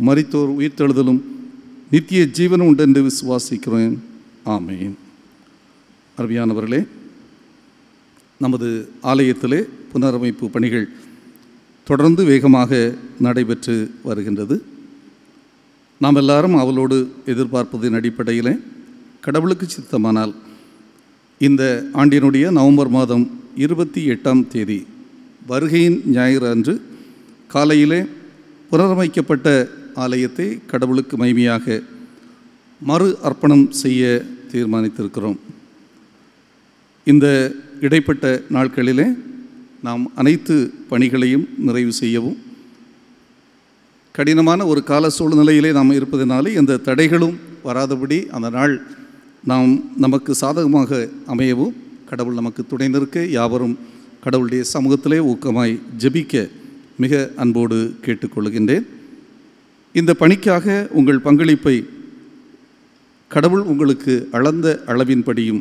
மறித்தோர் உயிர்த்தெழுதலும் நித்திய ஜீவனும் உண்டு என்று விசுவாசிக்கிறேன் ஆமேன் அருமையானவர்களே நமது ஆலயத்திலே புனரமைப்பு பணிகள் தொடர்ந்து வேகமாக நடைபெற்று வருகின்றது நாம் எல்லாரும் அவளோடு எதிர்பார்ப்பதின் அடிப்படையில் கடவுளுக்கு சித்தமானால் இந்த ஆண்டினுடைய நவம்பர் மாதம் இருபத்தி எட்டாம் தேதி வருகையின் ஞாயிறு அன்று காலையிலே புனரமைக்கப்பட்ட ஆலயத்தை கடவுளுக்கு மைமையாக மறு அர்ப்பணம் செய்ய தீர்மானித்திருக்கிறோம் இந்த இடைப்பட்ட நாட்களிலே நாம் அனைத்து பணிகளையும் நிறைவு செய்யவும் கடினமான ஒரு கால சூழ்நிலையிலே நாம் இருப்பதனாலே எந்த தடைகளும் வராதபடி அந்த நாள் நாம் நமக்கு சாதகமாக அமையவும் கடவுள் நமக்கு துணை நிற்க யாவரும் கடவுளுடைய சமூகத்திலே ஊக்கமாய் ஜபிக்க மிக அன்போடு கேட்டுக்கொள்கின்றேன் இந்த பணிக்காக உங்கள் பங்களிப்பை கடவுள் உங்களுக்கு அளந்த அளவின்படியும்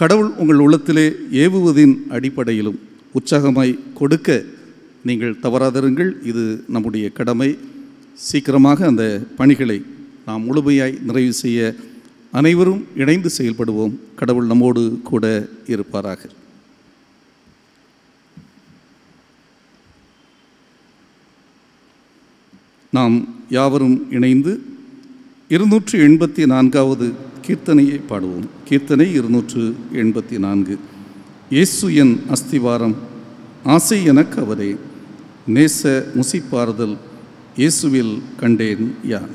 கடவுள் உங்கள் உள்ளத்திலே ஏவுவதின் அடிப்படையிலும் உற்சாகமாய் கொடுக்க நீங்கள் தவறாதருங்கள் இது நம்முடைய கடமை சீக்கிரமாக அந்த பணிகளை நாம் முழுமையாய் நிறைவு செய்ய அனைவரும் இணைந்து செயல்படுவோம் கடவுள் நம்மோடு கூட இருப்பாராக நாம் யாவரும் இணைந்து இருநூற்று எண்பத்தி நான்காவது கீர்த்தனையை பாடுவோம் கீர்த்தனை இருநூற்று எண்பத்தி நான்கு இயேசு என் அஸ்திவாரம் ஆசை எனக்கு அவரே நேச முசிப்பாறுதல் இயேசுவில் கண்டேன் யான்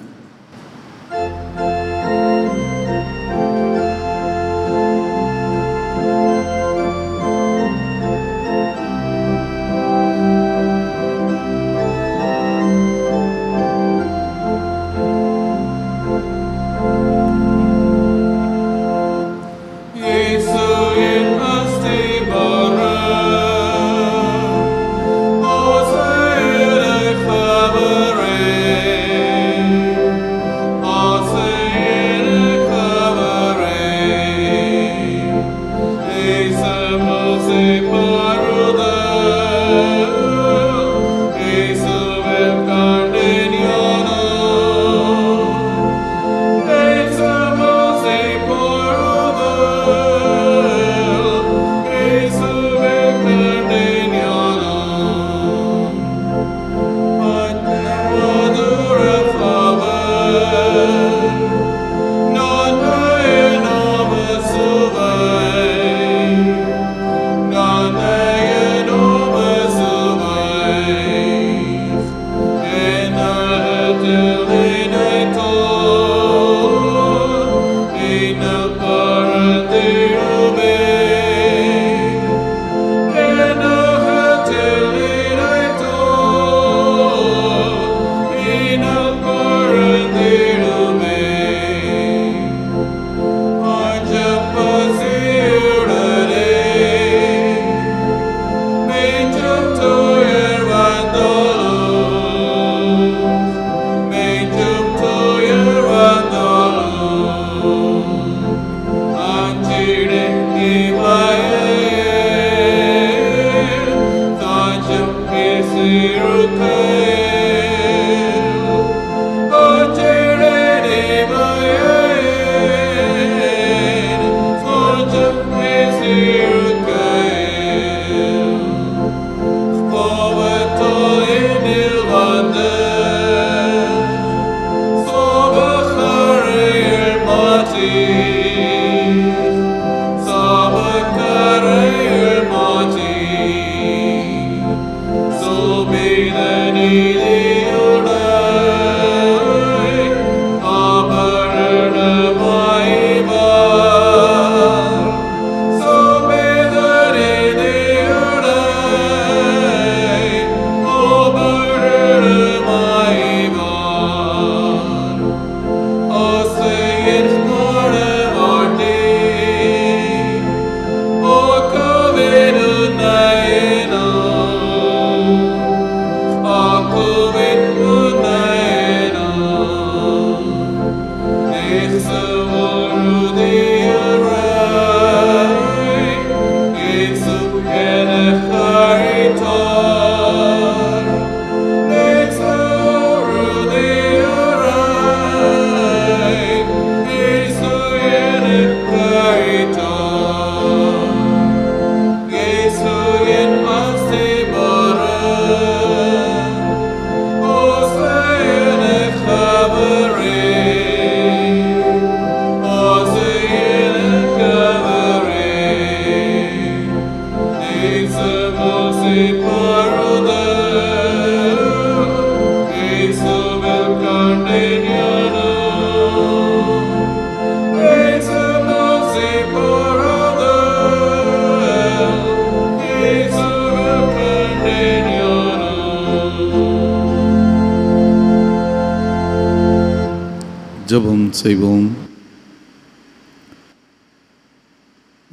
செய்வோம்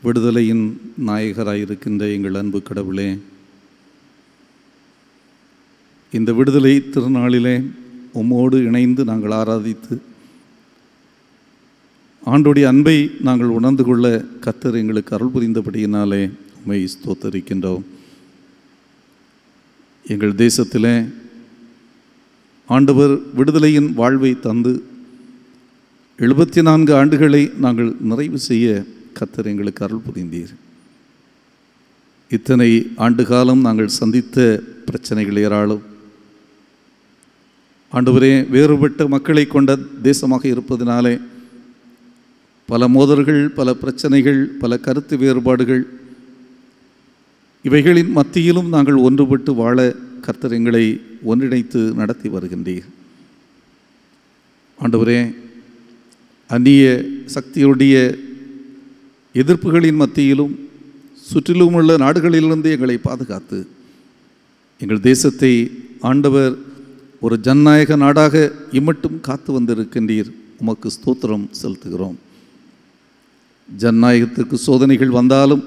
விடுதலையின் நாயகராயிருக்கின்ற எங்கள் அன்பு கடவுளே இந்த விடுதலை திருநாளிலே உம்மோடு இணைந்து நாங்கள் ஆராதித்து ஆண்டுடைய அன்பை நாங்கள் உணர்ந்து கொள்ள கத்தர் எங்களுக்கு அருள் புரிந்தபடியினாலே உண்மை ஸ்தோத்தரிக்கின்றோம் எங்கள் தேசத்திலே ஆண்டவர் விடுதலையின் வாழ்வை தந்து எழுபத்தி நான்கு ஆண்டுகளை நாங்கள் நிறைவு செய்ய கத்தர் எங்களுக்கு அருள் புரிந்தீர் இத்தனை ஆண்டு காலம் நாங்கள் சந்தித்த பிரச்சனைகள் ஏராளம் ஆண்டவரே வேறுபட்ட மக்களை கொண்ட தேசமாக இருப்பதினாலே பல மோதல்கள் பல பிரச்சனைகள் பல கருத்து வேறுபாடுகள் இவைகளின் மத்தியிலும் நாங்கள் ஒன்றுபட்டு வாழ கர்த்தர் எங்களை ஒன்றிணைத்து நடத்தி வருகின்றீர் ஆண்டவரே அந்நிய சக்தியுடைய எதிர்ப்புகளின் மத்தியிலும் சுற்றிலும் உள்ள நாடுகளிலிருந்து எங்களை பாதுகாத்து எங்கள் தேசத்தை ஆண்டவர் ஒரு ஜனநாயக நாடாக இம்மட்டும் காத்து வந்திருக்கின்றீர் உமக்கு ஸ்தோத்திரம் செலுத்துகிறோம் ஜனநாயகத்திற்கு சோதனைகள் வந்தாலும்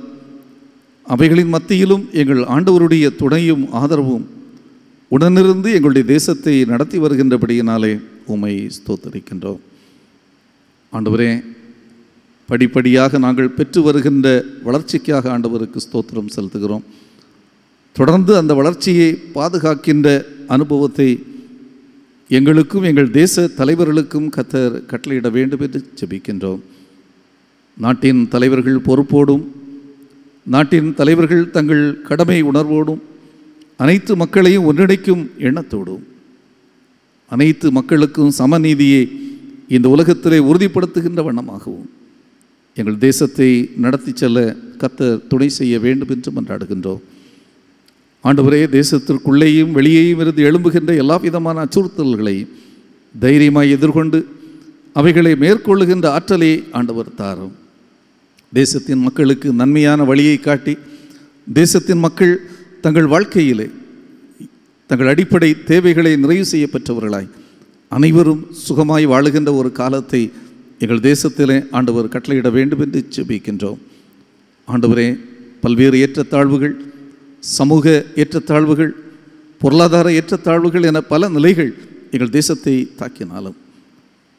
அவைகளின் மத்தியிலும் எங்கள் ஆண்டவருடைய துணையும் ஆதரவும் உடனிருந்து எங்களுடைய தேசத்தை நடத்தி வருகின்றபடியினாலே உமை ஸ்தோத்தரிக்கின்றோம் ஆண்டவரே படிப்படியாக நாங்கள் பெற்று வருகின்ற வளர்ச்சிக்காக ஆண்டவருக்கு ஸ்தோத்திரம் செலுத்துகிறோம் தொடர்ந்து அந்த வளர்ச்சியை பாதுகாக்கின்ற அனுபவத்தை எங்களுக்கும் எங்கள் தேச தலைவர்களுக்கும் கத்தர் கட்டளையிட வேண்டும் என்று ஜெபிக்கின்றோம் நாட்டின் தலைவர்கள் பொறுப்போடும் நாட்டின் தலைவர்கள் தங்கள் கடமை உணர்வோடும் அனைத்து மக்களையும் ஒன்றிணைக்கும் எண்ணத்தோடும் அனைத்து மக்களுக்கும் சமநீதியை இந்த உலகத்திலே உறுதிப்படுத்துகின்ற வண்ணமாகவும் எங்கள் தேசத்தை நடத்தி செல்ல கத்த துணை செய்ய வேண்டும் என்று மன்றாடுகின்றோம் ஆண்டவரே தேசத்திற்குள்ளேயும் வெளியேயும் இருந்து எழும்புகின்ற எல்லா விதமான அச்சுறுத்தல்களை தைரியமாக எதிர்கொண்டு அவைகளை மேற்கொள்ளுகின்ற ஆற்றலை ஆண்டவர் தாரும் தேசத்தின் மக்களுக்கு நன்மையான வழியை காட்டி தேசத்தின் மக்கள் தங்கள் வாழ்க்கையிலே தங்கள் அடிப்படை தேவைகளை நிறைவு செய்யப்பெற்றவர்களாய் அனைவரும் சுகமாய் வாழுகின்ற ஒரு காலத்தை எங்கள் தேசத்திலே ஆண்டவர் கட்டளையிட வேண்டும் என்று செபிக்கின்றோம் ஆண்டவரே பல்வேறு ஏற்றத்தாழ்வுகள் சமூக ஏற்றத்தாழ்வுகள் பொருளாதார ஏற்றத்தாழ்வுகள் என பல நிலைகள் எங்கள் தேசத்தை தாக்கினாலும்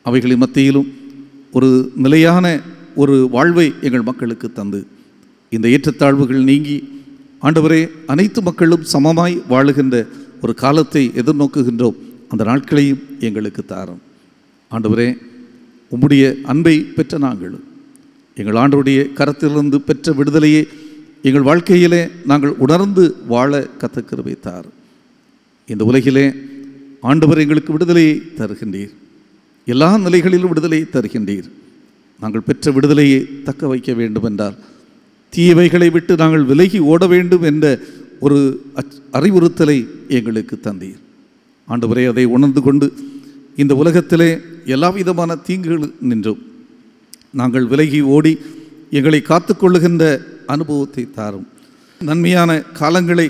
அவைகளின் மத்தியிலும் ஒரு நிலையான ஒரு வாழ்வை எங்கள் மக்களுக்கு தந்து இந்த ஏற்றத்தாழ்வுகள் நீங்கி ஆண்டவரே அனைத்து மக்களும் சமமாய் வாழுகின்ற ஒரு காலத்தை எதிர்நோக்குகின்றோம் அந்த நாட்களையும் எங்களுக்கு தாரும் ஆண்டவரே உம்முடைய அன்பை பெற்ற நாங்கள் எங்கள் ஆண்டோடைய கரத்திலிருந்து பெற்ற விடுதலையை எங்கள் வாழ்க்கையிலே நாங்கள் உணர்ந்து வாழ கத்துக்கிருவை தார் இந்த உலகிலே ஆண்டவர் எங்களுக்கு விடுதலையை தருகின்றீர் எல்லா நிலைகளிலும் விடுதலையை தருகின்றீர் நாங்கள் பெற்ற விடுதலையை தக்க வைக்க வேண்டும் என்றால் தீயவைகளை விட்டு நாங்கள் விலகி ஓட வேண்டும் என்ற ஒரு அறிவுறுத்தலை எங்களுக்கு தந்தீர் ஆண்டவரே அதை உணர்ந்து கொண்டு இந்த உலகத்திலே எல்லா விதமான தீங்குகள் நின்றோம் நாங்கள் விலகி ஓடி எங்களை காத்துக்கொள்ளுகின்ற அனுபவத்தை தாரும் நன்மையான காலங்களை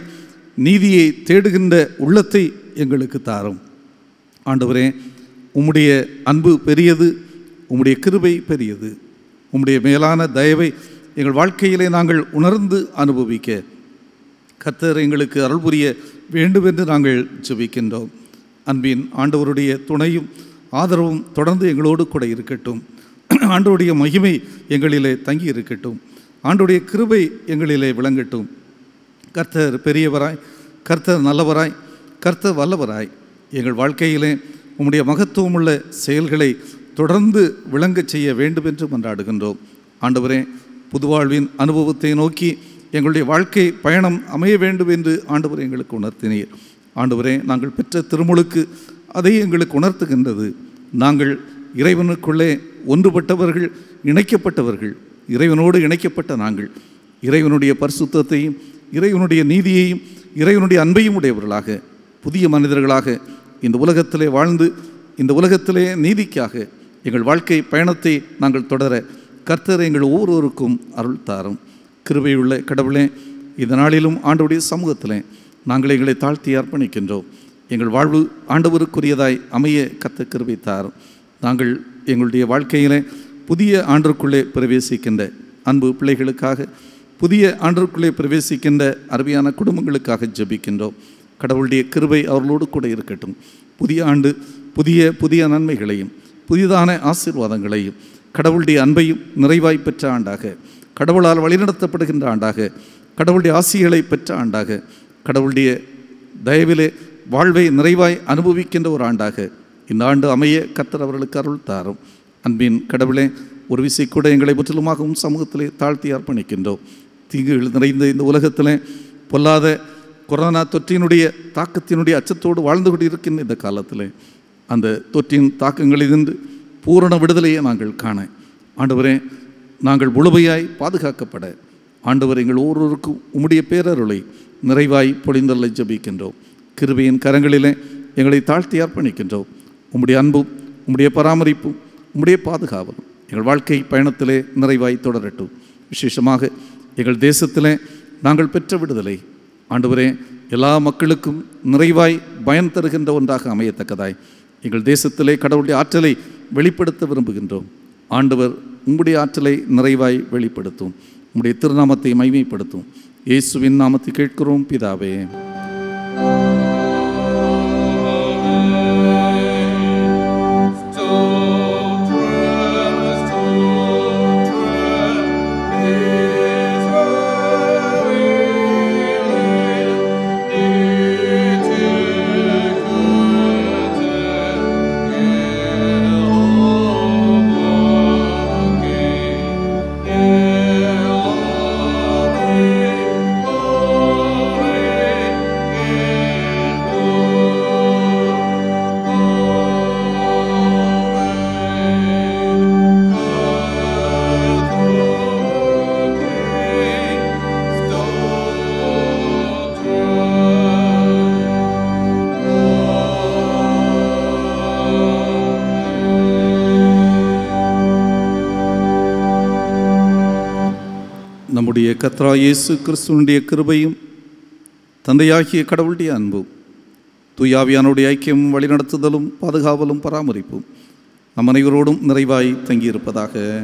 நீதியை தேடுகின்ற உள்ளத்தை எங்களுக்கு தாரும் ஆண்டவரே உம்முடைய அன்பு பெரியது உம்முடைய கிருபை பெரியது உம்முடைய மேலான தயவை எங்கள் வாழ்க்கையிலே நாங்கள் உணர்ந்து அனுபவிக்க கத்தர் எங்களுக்கு அருள் புரிய வேண்டும் என்று நாங்கள் ஜெபிக்கின்றோம் அன்பின் ஆண்டவருடைய துணையும் ஆதரவும் தொடர்ந்து எங்களோடு கூட இருக்கட்டும் ஆண்டோடைய மகிமை எங்களிலே தங்கி இருக்கட்டும் ஆண்டுடைய கிருபை எங்களிலே விளங்கட்டும் கர்த்தர் பெரியவராய் கர்த்தர் நல்லவராய் கர்த்தர் வல்லவராய் எங்கள் வாழ்க்கையிலே உம்முடைய மகத்துவமுள்ள செயல்களை தொடர்ந்து விளங்கச் செய்ய வேண்டும் என்று கொண்டாடுகின்றோம் ஆண்டவரே புதுவாழ்வின் அனுபவத்தை நோக்கி எங்களுடைய வாழ்க்கை பயணம் அமைய வேண்டும் என்று ஆண்டவர் எங்களுக்கு உணர்த்தினீர் ஆண்டவரே நாங்கள் பெற்ற திருமுழுக்கு அதை எங்களுக்கு உணர்த்துகின்றது நாங்கள் இறைவனுக்குள்ளே ஒன்றுபட்டவர்கள் இணைக்கப்பட்டவர்கள் இறைவனோடு இணைக்கப்பட்ட நாங்கள் இறைவனுடைய பரிசுத்தையும் இறைவனுடைய நீதியையும் இறைவனுடைய அன்பையும் உடையவர்களாக புதிய மனிதர்களாக இந்த உலகத்திலே வாழ்ந்து இந்த உலகத்திலே நீதிக்காக எங்கள் வாழ்க்கை பயணத்தை நாங்கள் தொடர கர்த்தர் எங்கள் ஒவ்வொருவருக்கும் அருள் தாரும் கிருபையுள்ள கடவுளே இந்த நாளிலும் ஆண்டுடைய சமூகத்தில் நாங்கள் எங்களை தாழ்த்தி அர்ப்பணிக்கின்றோம் எங்கள் வாழ்வு ஆண்டவருக்குரியதாய் அமைய கத்த கருவித்தார் நாங்கள் எங்களுடைய வாழ்க்கையிலே புதிய ஆண்டிற்குள்ளே பிரவேசிக்கின்ற அன்பு பிள்ளைகளுக்காக புதிய ஆண்டிற்குள்ளே பிரவேசிக்கின்ற அருமையான குடும்பங்களுக்காக ஜபிக்கின்றோம் கடவுளுடைய கிருபை அவர்களோடு கூட இருக்கட்டும் புதிய ஆண்டு புதிய புதிய நன்மைகளையும் புதிதான ஆசீர்வாதங்களையும் கடவுளுடைய அன்பையும் நிறைவாய் பெற்ற ஆண்டாக கடவுளால் வழிநடத்தப்படுகின்ற ஆண்டாக கடவுளுடைய ஆசிகளை பெற்ற ஆண்டாக கடவுளுடைய தயவிலே வாழ்வை நிறைவாய் அனுபவிக்கின்ற ஒரு ஆண்டாக இந்த ஆண்டு அமைய கத்தர் அவர்களுக்கு அருள் தாரும் அன்பின் கடவுளே ஒரு விசை கூட எங்களை முற்றிலுமாகவும் சமூகத்திலே தாழ்த்தி அர்ப்பணிக்கின்றோம் தீங்கு நிறைந்த இந்த உலகத்திலே பொல்லாத கொரோனா தொற்றினுடைய தாக்கத்தினுடைய அச்சத்தோடு வாழ்ந்து கொண்டிருக்கின்ற இந்த காலத்தில் அந்த தொற்றின் தாக்கங்களிலிருந்து பூரண விடுதலையை நாங்கள் காண ஆண்டவரே நாங்கள் முழுமையாய் பாதுகாக்கப்பட ஆண்டவர் எங்கள் ஒவ்வொருவருக்கும் உம்முடைய பேரருளை நிறைவாய் பொழிந்தல்லை ஜபிக்கின்றோம் கிருபியின் கரங்களிலே எங்களை தாழ்த்தி அர்ப்பணிக்கின்றோம் உம்முடைய அன்பும் உம்முடைய பராமரிப்பும் உம்முடைய பாதுகாவலும் எங்கள் வாழ்க்கை பயணத்திலே நிறைவாய் தொடரட்டும் விசேஷமாக எங்கள் தேசத்திலே நாங்கள் பெற்ற விடுதலை ஆண்டுவரே எல்லா மக்களுக்கும் நிறைவாய் பயன் தருகின்ற ஒன்றாக அமையத்தக்கதாய் எங்கள் தேசத்திலே கடவுளுடைய ஆற்றலை வெளிப்படுத்த விரும்புகின்றோம் ஆண்டவர் உங்களுடைய ஆற்றலை நிறைவாய் வெளிப்படுத்தும் உங்களுடைய திருநாமத்தை மைமைப்படுத்தும் இயேசுவின் நாமத்தை கேட்கிறோம் பிதாவே கர்த்தராக இயேசு கிறிஸ்துவனுடைய கிருபையும் தந்தையாகிய கடவுளுடைய அன்பும் தூயாவியானுடைய ஐக்கியமும் வழிநடத்துதலும் பாதுகாவலும் பராமரிப்பும் நம் அனைவரோடும் நிறைவாய் தங்கியிருப்பதாக